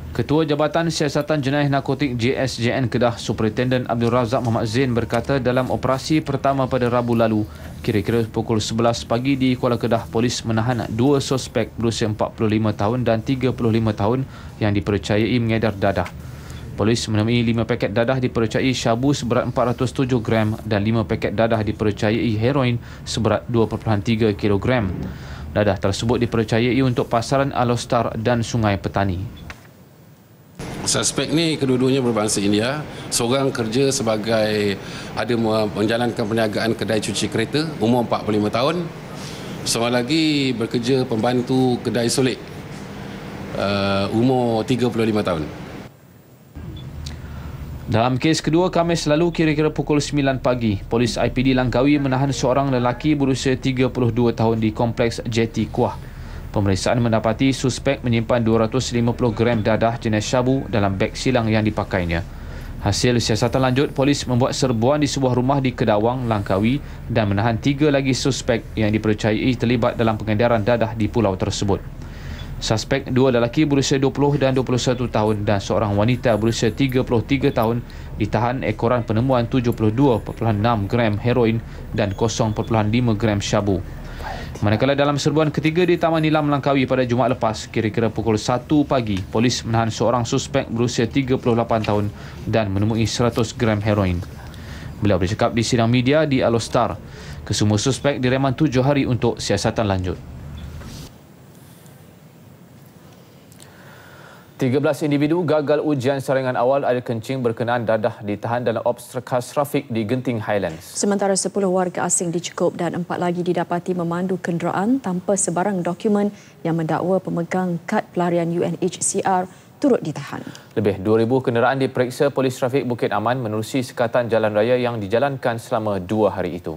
Ketua Jabatan Siasatan Jenayah Narkotik JSJN Kedah Superintendent Abdul Razak Muhammad Zain berkata dalam operasi pertama pada Rabu lalu, kira-kira pukul 11 pagi di Kuala Kedah, polis menahan dua suspek berusia 45 tahun dan 35 tahun yang dipercayai mengedar dadah. Polis menemui lima paket dadah dipercayai syabu seberat 407 gram dan lima paket dadah dipercayai heroin seberat 2.3 kilogram. Dadah tersebut dipercayai untuk pasaran Alostar dan Sungai Petani. Suspek ni kedua-duanya berbangsa India. Seorang kerja sebagai ada menjalankan perniagaan kedai cuci kereta, umur 45 tahun. Seorang lagi bekerja pembantu kedai solek, uh, umur 35 tahun. Dalam kes kedua kami selalu kira-kira pukul 9 pagi, polis IPD Langkawi menahan seorang lelaki berusia 32 tahun di kompleks JT Kuah. Pemeriksaan mendapati suspek menyimpan 250 gram dadah jenis syabu dalam beg silang yang dipakainya. Hasil siasatan lanjut, polis membuat serbuan di sebuah rumah di Kedawang, Langkawi dan menahan tiga lagi suspek yang dipercayai terlibat dalam pengedaran dadah di pulau tersebut. Suspek dua lelaki berusia 20 dan 21 tahun dan seorang wanita berusia 33 tahun ditahan ekoran penemuan 72.6 gram heroin dan 0.5 gram syabu. Manakala dalam serbuan ketiga di Taman Nilam Langkawi pada Jumaat lepas, kira-kira pukul 1 pagi, polis menahan seorang suspek berusia 38 tahun dan menemui 100 gram heroin. Beliau bercakap di sidang media di Alostar, kesemua suspek direman 7 hari untuk siasatan lanjut. 13 individu gagal ujian saringan awal air kencing berkenaan dadah ditahan dalam obstrakas trafik di Genting Highlands. Sementara 10 warga asing dicukup dan 4 lagi didapati memandu kenderaan tanpa sebarang dokumen yang mendakwa pemegang kad pelarian UNHCR turut ditahan. Lebih 2,000 kenderaan diperiksa polis trafik Bukit Aman menerusi sekatan jalan raya yang dijalankan selama 2 hari itu.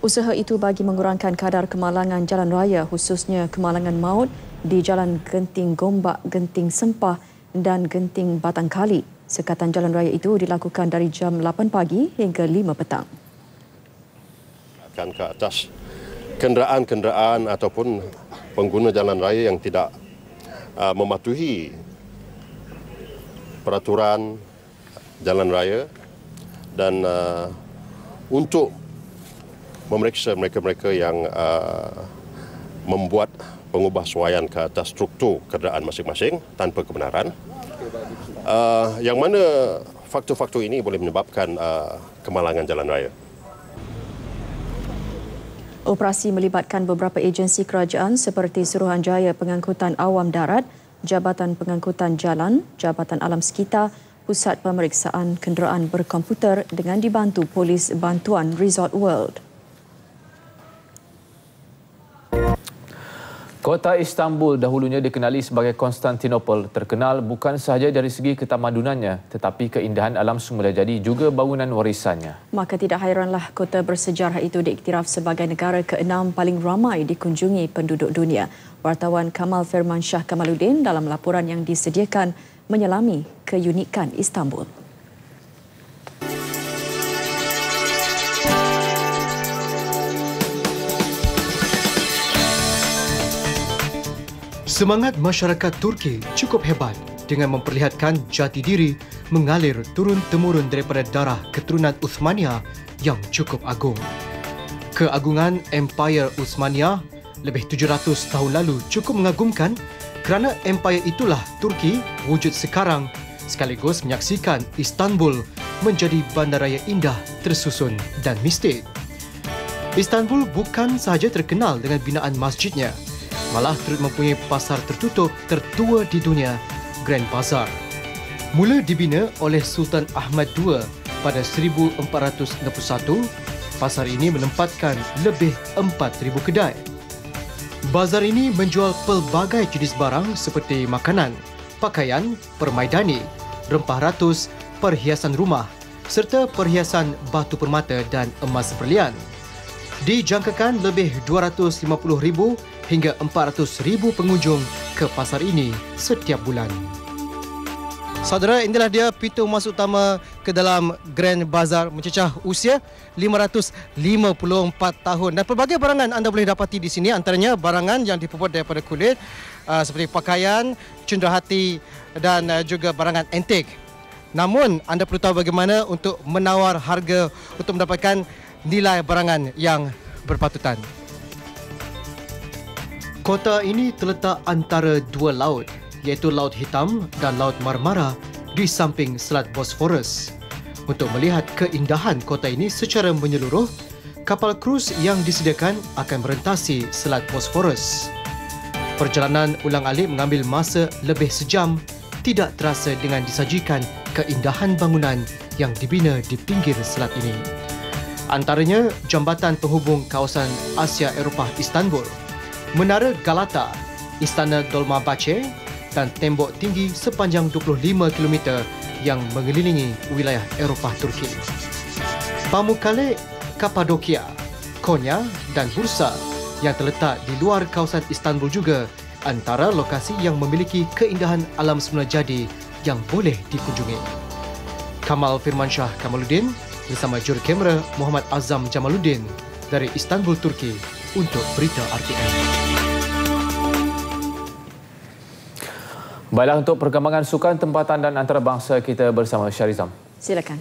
Usaha itu bagi mengurangkan kadar kemalangan jalan raya khususnya kemalangan maut di Jalan Genting Gombak, Genting Sempah dan Genting Batang Kali. Sekatan jalan raya itu dilakukan dari jam 8 pagi hingga 5 petang. Akan ke atas kenderaan-kenderaan ataupun pengguna jalan raya yang tidak uh, mematuhi peraturan jalan raya dan uh, untuk memeriksa mereka-mereka yang uh, membuat pengubahsuaian ke atas struktur kerajaan masing-masing tanpa kebenaran. Uh, yang mana faktor-faktor ini boleh menyebabkan uh, kemalangan jalan raya. Operasi melibatkan beberapa agensi kerajaan seperti Suruhanjaya Pengangkutan Awam Darat, Jabatan Pengangkutan Jalan, Jabatan Alam Sekitar, Pusat Pemeriksaan Kenderaan Berkomputer dengan dibantu Polis Bantuan Resort World. Kota Istanbul dahulunya dikenali sebagai Konstantinopel terkenal bukan sahaja dari segi ketamadunannya tetapi keindahan alam semula jadi juga bangunan warisannya. Maka tidak hairanlah kota bersejarah itu diiktiraf sebagai negara keenam paling ramai dikunjungi penduduk dunia. Wartawan Kamal Firman Shah Kamaluddin dalam laporan yang disediakan menyelami keunikan Istanbul. Semangat masyarakat Turki cukup hebat dengan memperlihatkan jati diri mengalir turun-temurun daripada darah keturunan Uthmania yang cukup agung. Keagungan Empire Uthmania lebih 700 tahun lalu cukup mengagumkan kerana empire itulah Turki wujud sekarang sekaligus menyaksikan Istanbul menjadi bandaraya indah, tersusun dan mistik. Istanbul bukan sahaja terkenal dengan binaan masjidnya, malah turut mempunyai pasar tertutup tertua di dunia, Grand Bazaar. Mula dibina oleh Sultan Ahmad II pada 1461, pasar ini menempatkan lebih 4,000 kedai. Bazar ini menjual pelbagai jenis barang seperti makanan, pakaian, permaidani, rempah ratus, perhiasan rumah serta perhiasan batu permata dan emas berlian. Dijangkakan lebih 250 ribu hingga 400,000 pengunjung ke pasar ini setiap bulan. Saudara, inilah dia pintu masuk utama ke dalam Grand Bazaar mencecah usia 554 tahun. Dan pelbagai barangan anda boleh dapati di sini antaranya barangan yang dibuat daripada kulit ah, seperti pakaian, cenderahati dan ah, juga barangan antik. Namun anda perlu tahu bagaimana untuk menawar harga untuk mendapatkan nilai barangan yang berpatutan. Kota ini terletak antara dua laut iaitu Laut Hitam dan Laut Marmara di samping Selat Bosphorus. Untuk melihat keindahan kota ini secara menyeluruh, kapal kruz yang disediakan akan merentasi Selat Bosphorus. Perjalanan ulang-alik mengambil masa lebih sejam tidak terasa dengan disajikan keindahan bangunan yang dibina di pinggir selat ini. Antaranya, jambatan penghubung kawasan Asia Eropah Istanbul, Menara Galata, Istana Dolma Bache dan tembok tinggi sepanjang 25 km yang mengelilingi wilayah Eropah Turki. Pamukkale, Kapadokia, Konya dan Bursa yang terletak di luar kawasan Istanbul juga antara lokasi yang memiliki keindahan alam semula jadi yang boleh dikunjungi. Kamal Firman Shah Kamaluddin bersama juru Muhammad Azam Jamaluddin dari Istanbul, Turki untuk berita RTM. Baiklah untuk perkembangan sukan tempatan dan antarabangsa kita bersama Syarizam. Silakan.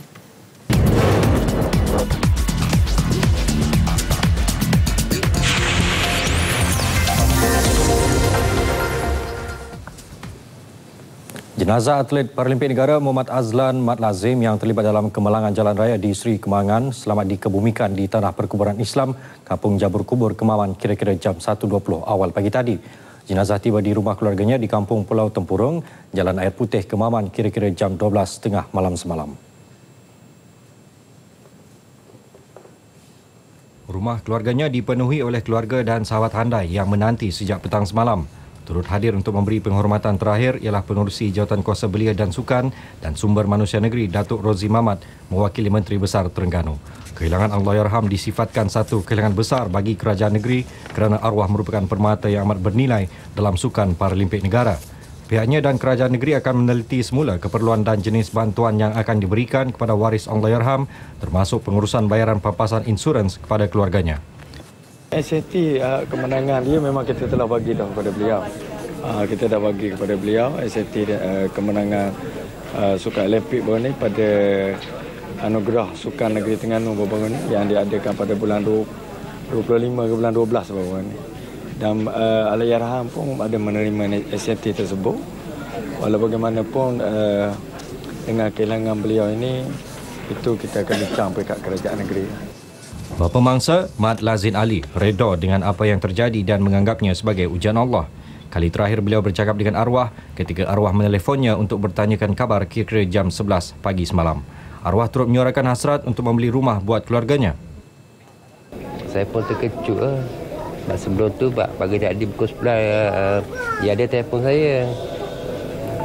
Jenazah atlet Paralimpik Negara Muhammad Azlan Mat Lazim yang terlibat dalam kemalangan jalan raya di Sri Kemangan selamat dikebumikan di tanah perkuburan Islam Kampung Jabur Kubur Kemaman kira-kira jam 1.20 awal pagi tadi. Jenazah tiba di rumah keluarganya di Kampung Pulau Tempurung, Jalan Air Putih Kemaman kira-kira jam 12.30 malam semalam. Rumah keluarganya dipenuhi oleh keluarga dan sahabat handai yang menanti sejak petang semalam. Turut hadir untuk memberi penghormatan terakhir ialah pengurusi Jawatan Kuasa Belia dan Sukan dan Sumber Manusia Negeri Datuk Rozi Mamat mewakili Menteri Besar Terengganu. Kehilangan Allahyarham disifatkan satu kehilangan besar bagi kerajaan negeri kerana arwah merupakan permata yang amat bernilai dalam sukan Paralimpik negara. Pihaknya dan kerajaan negeri akan meneliti semula keperluan dan jenis bantuan yang akan diberikan kepada waris Allahyarham termasuk pengurusan bayaran pampasan insurans kepada keluarganya. SST uh, ah, kemenangan dia memang kita telah bagi dah kepada beliau. Uh, kita dah bagi kepada beliau SST uh, ah, kemenangan uh, Sukan Olimpik baru ni pada anugerah Sukan Negeri Terengganu baru ni yang diadakan pada bulan 20, 25 ke bulan 12 baru ni. Dan uh, Alayarham pun ada menerima SST tersebut. Walau bagaimanapun uh, dengan kehilangan beliau ini itu kita akan bincang pekat kerajaan negeri. Pemangsa, mangsa Mat Lazin Ali reda dengan apa yang terjadi dan menganggapnya sebagai ujian Allah. Kali terakhir beliau bercakap dengan arwah ketika arwah menelponnya untuk bertanyakan kabar kira-kira jam 11 pagi semalam. Arwah turut menyuarakan hasrat untuk membeli rumah buat keluarganya. Saya pun terkejut. Lah. Eh. Sebab sebelum tu, pak, pagi tadi pukul sebelah, eh, uh, eh, dia ada telefon saya.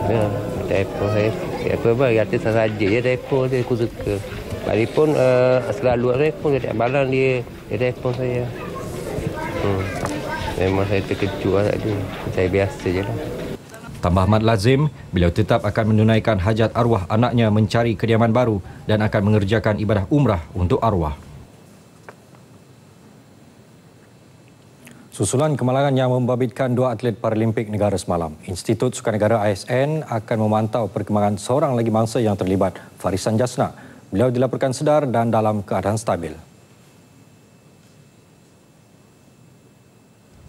Ya, telefon saya. Telefon pun Dia kata saya saja. Dia telefon dia, aku suka. Hari pun uh, eh, selalu respon setiap balas dia dia respon saya. Hmm. Memang saya terkejut lah tadi. Saya biasa je lah. Tambah Mat Lazim, beliau tetap akan menunaikan hajat arwah anaknya mencari kediaman baru dan akan mengerjakan ibadah umrah untuk arwah. Susulan kemalangan yang membabitkan dua atlet Paralimpik negara semalam. Institut Sukan Negara ISN akan memantau perkembangan seorang lagi mangsa yang terlibat, Farisan Jasna. Beliau dilaporkan sedar dan dalam keadaan stabil.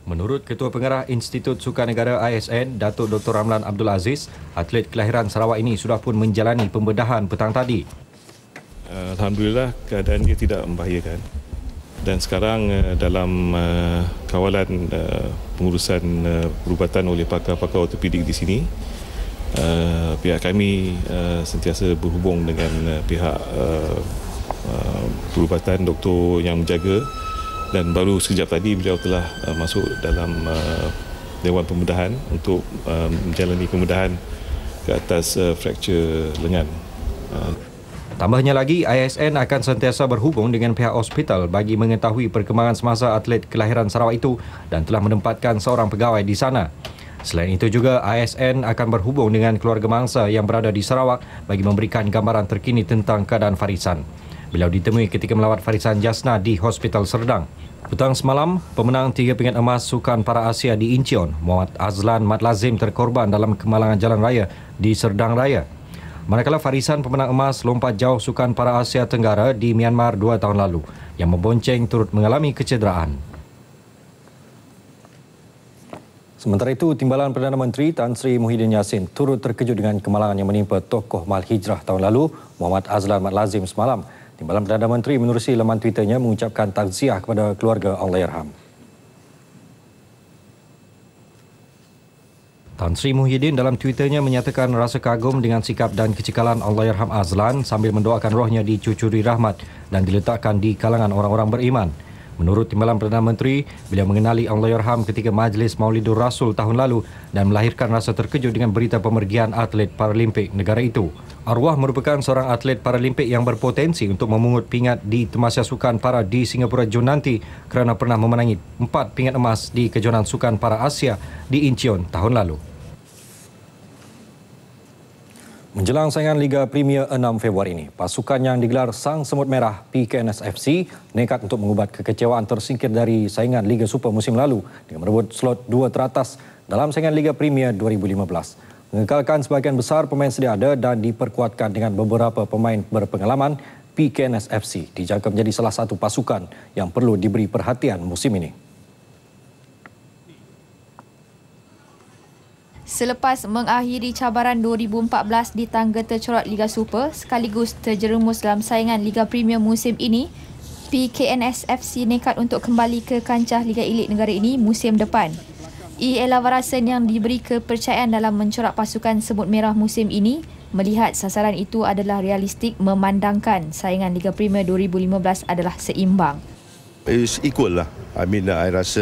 Menurut Ketua Pengarah Institut Sukan Negara ISN, Datuk Dr. Ramlan Abdul Aziz, atlet kelahiran Sarawak ini sudah pun menjalani pembedahan petang tadi. Eh, Alhamdulillah keadaan dia tidak membahayakan. Dan sekarang eh, dalam eh, kawalan pengurusan perubatan oleh pakar-pakar ortopedik di sini, uh, pihak kami uh, sentiasa berhubung dengan uh, pihak uh, uh, perubatan doktor yang menjaga dan baru sekejap tadi beliau telah uh, masuk dalam uh, dewan pemudahan untuk uh, menjalani pemudahan ke atas uh, fraktur lengan. Uh. Tambahnya lagi, ISN akan sentiasa berhubung dengan pihak hospital bagi mengetahui perkembangan semasa atlet kelahiran Sarawak itu dan telah menempatkan seorang pegawai di sana. Selain itu juga ASN akan berhubung dengan keluarga mangsa yang berada di Sarawak bagi memberikan gambaran terkini tentang keadaan Farisan. Beliau ditemui ketika melawat Farisan Jasna di Hospital Serdang. Petang semalam, pemenang tiga pingat emas Sukan Para Asia di Incheon, Muhammad Azlan Mat Lazim terkorban dalam kemalangan jalan raya di Serdang Raya. Manakala Farisan pemenang emas lompat jauh Sukan Para Asia Tenggara di Myanmar dua tahun lalu yang membonceng turut mengalami kecederaan. Sementara itu, Timbalan Perdana Menteri Tan Sri Muhyiddin Yassin turut terkejut dengan kemalangan yang menimpa tokoh Mal Hijrah tahun lalu, Muhammad Azlan Mat Lazim semalam. Timbalan Perdana Menteri menerusi laman Twitternya mengucapkan takziah kepada keluarga Allahyarham. Tan Sri Muhyiddin dalam Twitternya menyatakan rasa kagum dengan sikap dan kecekalan Allahyarham Azlan sambil mendoakan rohnya dicucuri rahmat dan diletakkan di kalangan orang-orang beriman. Menurut Timbalan Perdana Menteri, beliau mengenali Allahyarham ketika Majlis Maulidur Rasul tahun lalu dan melahirkan rasa terkejut dengan berita pemergian atlet Paralimpik negara itu. Arwah merupakan seorang atlet Paralimpik yang berpotensi untuk memungut pingat di Temasya Sukan Para di Singapura Jun nanti kerana pernah memenangi empat pingat emas di Kejohanan Sukan Para Asia di Incheon tahun lalu. Menjelang saingan Liga Premier 6 Februari ini, pasukan yang digelar Sang Semut Merah PKNS FC nekat untuk mengubat kekecewaan tersingkir dari saingan Liga Super musim lalu dengan merebut slot dua teratas dalam saingan Liga Premier 2015. Mengekalkan sebagian besar pemain sedia ada dan diperkuatkan dengan beberapa pemain berpengalaman, PKNS FC dijangka menjadi salah satu pasukan yang perlu diberi perhatian musim ini. selepas mengakhiri cabaran 2014 di tangga tercorot Liga Super sekaligus terjerumus dalam saingan Liga Premier musim ini, PKNS FC nekat untuk kembali ke kancah Liga Elite negara ini musim depan. Ia e ialah yang diberi kepercayaan dalam mencorak pasukan semut merah musim ini melihat sasaran itu adalah realistik memandangkan saingan Liga Premier 2015 adalah seimbang is equal lah. I mean, uh, I rasa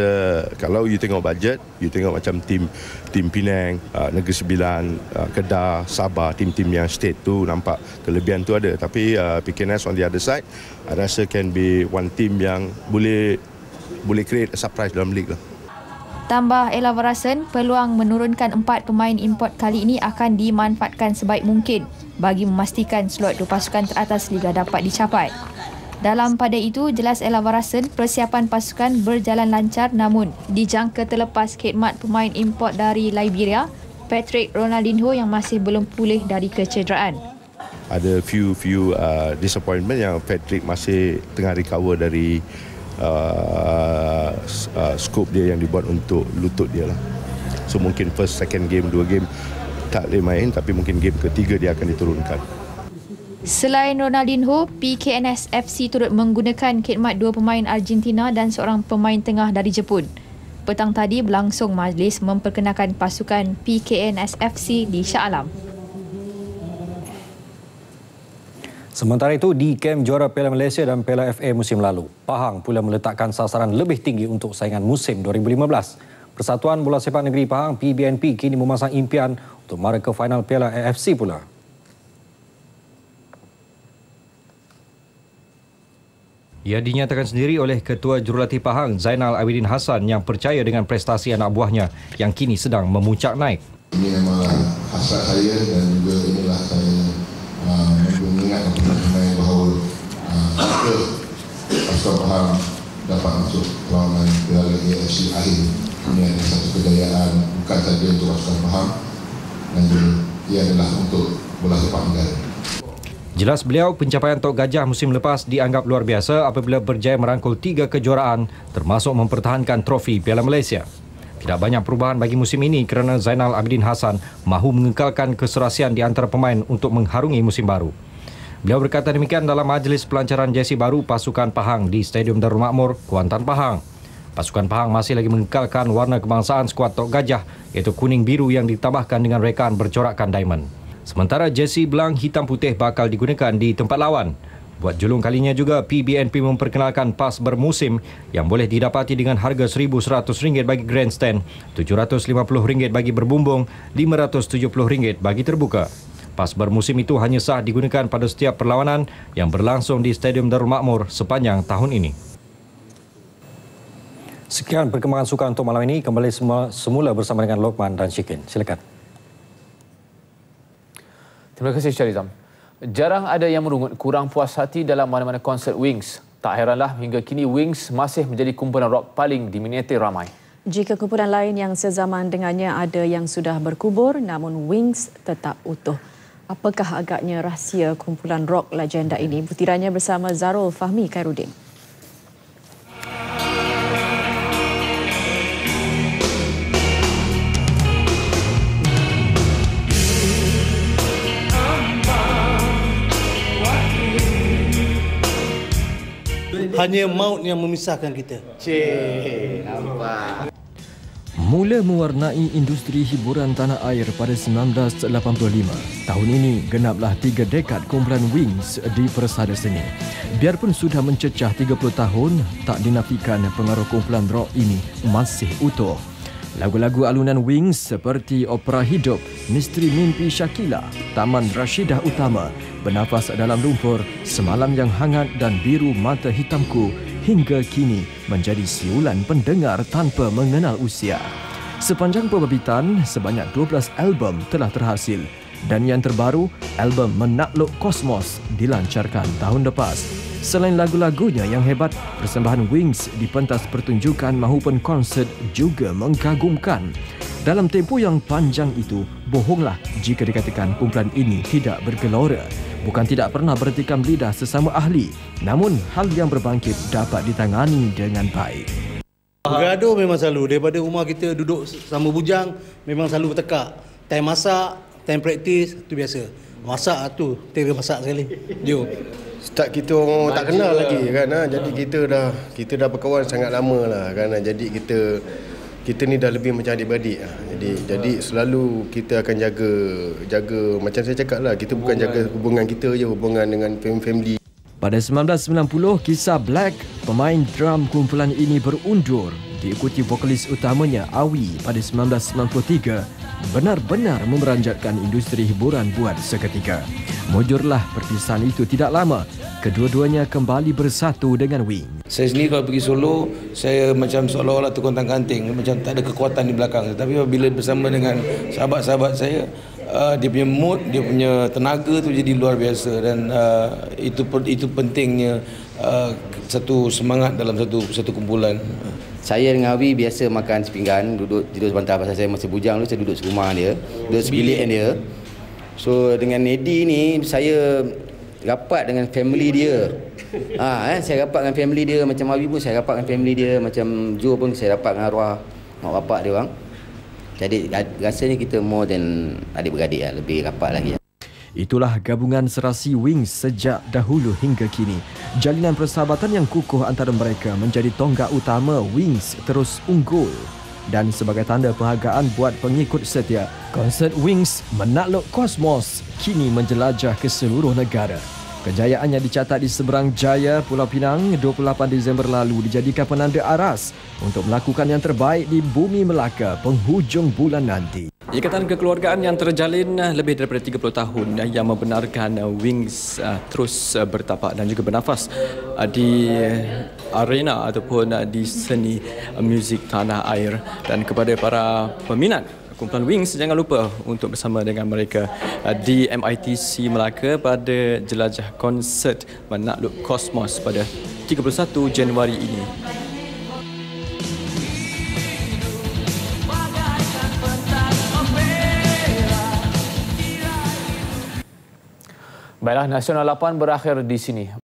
kalau you tengok budget, you tengok macam tim tim Penang, uh, Negeri Sembilan, uh, Kedah, Sabah, tim-tim yang state tu nampak kelebihan tu ada. Tapi uh, ah, PKNS on the other side, I rasa can be one team yang boleh boleh create a surprise dalam league lah. Tambah Ella Varasen, peluang menurunkan empat pemain import kali ini akan dimanfaatkan sebaik mungkin bagi memastikan slot dua pasukan teratas Liga dapat dicapai. Dalam pada itu, jelas Ella Varasen persiapan pasukan berjalan lancar namun dijangka terlepas khidmat pemain import dari Liberia, Patrick Ronaldinho yang masih belum pulih dari kecederaan. Ada few few uh, disappointment yang Patrick masih tengah recover dari uh, uh, scope dia yang dibuat untuk lutut dia lah. So mungkin first second game dua game tak boleh main tapi mungkin game ketiga dia akan diturunkan. Selain Ronaldinho, PKNS FC turut menggunakan khidmat dua pemain Argentina dan seorang pemain tengah dari Jepun. Petang tadi berlangsung majlis memperkenalkan pasukan PKNS FC di Shah Alam. Sementara itu, di kem juara Piala Malaysia dan Piala FA musim lalu, Pahang pula meletakkan sasaran lebih tinggi untuk saingan musim 2015. Persatuan Bola Sepak Negeri Pahang, PBNP, kini memasang impian untuk mara ke final Piala AFC pula. Ia dinyatakan sendiri oleh Ketua Jurulatih Pahang Zainal Abidin Hasan yang percaya dengan prestasi anak buahnya yang kini sedang memuncak naik. Ini memang hasrat saya dan juga inilah saya uh, mengingatkan mengenai bahawa uh, ke pasukan Pahang dapat masuk ke perlawanan Piala AFC akhir ini adalah satu kejayaan bukan saja untuk pasukan Pahang dan juga ia adalah untuk bola sepak negara. Jelas beliau, pencapaian Tok Gajah musim lepas dianggap luar biasa apabila berjaya merangkul tiga kejuaraan termasuk mempertahankan trofi Piala Malaysia. Tidak banyak perubahan bagi musim ini kerana Zainal Abidin Hasan mahu mengekalkan keserasian di antara pemain untuk mengharungi musim baru. Beliau berkata demikian dalam majlis pelancaran jersey baru pasukan Pahang di Stadium Darul Makmur, Kuantan Pahang. Pasukan Pahang masih lagi mengekalkan warna kebangsaan skuad Tok Gajah iaitu kuning biru yang ditambahkan dengan rekaan bercorakkan diamond. Sementara jersey belang hitam putih bakal digunakan di tempat lawan. Buat julung kalinya juga, PBNP memperkenalkan pas bermusim yang boleh didapati dengan harga RM1,100 bagi grandstand, RM750 bagi berbumbung, RM570 bagi terbuka. Pas bermusim itu hanya sah digunakan pada setiap perlawanan yang berlangsung di Stadium Darul Makmur sepanjang tahun ini. Sekian perkembangan sukan untuk malam ini. Kembali semula bersama dengan Lokman dan Syikin. Silakan. Terima kasih Syarizam. Jarang ada yang merungut kurang puas hati dalam mana-mana konsert Wings. Tak heranlah hingga kini Wings masih menjadi kumpulan rock paling diminati ramai. Jika kumpulan lain yang sezaman dengannya ada yang sudah berkubur namun Wings tetap utuh. Apakah agaknya rahsia kumpulan rock legenda ini? Butirannya bersama Zarul Fahmi Khairuddin. Hanya maut yang memisahkan kita. Cik, nampak. Mula mewarnai industri hiburan tanah air pada 1985, tahun ini genaplah tiga dekad kumpulan Wings di Persada Seni. Biarpun sudah mencecah 30 tahun, tak dinafikan pengaruh kumpulan rock ini masih utuh. Lagu-lagu alunan Wings seperti Opera Hidup, Misteri Mimpi Shakila, Taman Rashidah Utama, Bernafas Dalam Lumpur, Semalam Yang Hangat dan Biru Mata Hitamku hingga kini menjadi siulan pendengar tanpa mengenal usia. Sepanjang pembabitan, sebanyak 12 album telah terhasil dan yang terbaru, album Menakluk Kosmos dilancarkan tahun lepas Selain lagu-lagunya yang hebat, persembahan Wings di pentas pertunjukan maupun konsert juga mengagumkan. Dalam tempoh yang panjang itu, bohonglah jika dikatakan kumpulan ini tidak bergelora. Bukan tidak pernah bertikam lidah sesama ahli, namun hal yang berbangkit dapat ditangani dengan baik. Bergaduh memang selalu. Daripada rumah kita duduk sama bujang, memang selalu bertekak. Time masak, time practice, itu biasa. Masak tu, tiga masak sekali. Jom start kita orang Maju tak kenal lah. lagi kan ha? jadi ha. kita dah kita dah berkawan sangat lama lah kan ah. jadi kita kita ni dah lebih macam adik-beradik lah. jadi ha. jadi ah. selalu kita akan jaga jaga macam saya cakap lah kita hubungan. bukan jaga hubungan kita je hubungan dengan family pada 1990, kisah Black, pemain drum kumpulan ini berundur diikuti vokalis utamanya Awi pada 1993 benar-benar memeranjatkan industri hiburan buat seketika. Mujurlah perpisahan itu tidak lama, kedua-duanya kembali bersatu dengan Wing. Saya sendiri kalau pergi solo, saya macam seolah-olah tukang tangkanting, macam tak ada kekuatan di belakang. Tapi bila bersama dengan sahabat-sahabat saya, uh, dia punya mood dia punya tenaga tu jadi luar biasa dan uh, itu itu pentingnya uh, satu semangat dalam satu satu kumpulan saya dengan Awi biasa makan sepinggan duduk tidur sebentar pasal saya masih bujang tu saya duduk serumah dia duduk sebilik dia so dengan Nedi ni saya rapat dengan family dia ha, eh, saya rapat dengan family dia macam Awi pun saya rapat dengan family dia macam Jo pun saya rapat dengan arwah mak bapak dia orang jadi rasanya kita more than adik-beradik lah. Lebih rapat lagi lah. Itulah gabungan serasi Wings sejak dahulu hingga kini. Jalinan persahabatan yang kukuh antara mereka menjadi tonggak utama Wings terus unggul. Dan sebagai tanda penghargaan buat pengikut setia, konsert Wings menakluk kosmos kini menjelajah ke seluruh negara. Kejayaannya dicatat di seberang Jaya Pulau Pinang 28 Disember lalu dijadikan penanda aras untuk melakukan yang terbaik di Bumi Melaka penghujung bulan nanti. Ikatan kekeluargaan yang terjalin eh, lebih daripada 30 tahun eh, yang membenarkan eh, Wings terus bertapak dan juga bernafas di arena ataupun di seni muzik tanah air dan kepada para peminat kumpulan Wings jangan lupa untuk bersama dengan mereka uh, di MITC Melaka pada jelajah konsert Menakluk Kosmos pada 31 Januari ini. Baiklah, Nasional 8 berakhir di sini.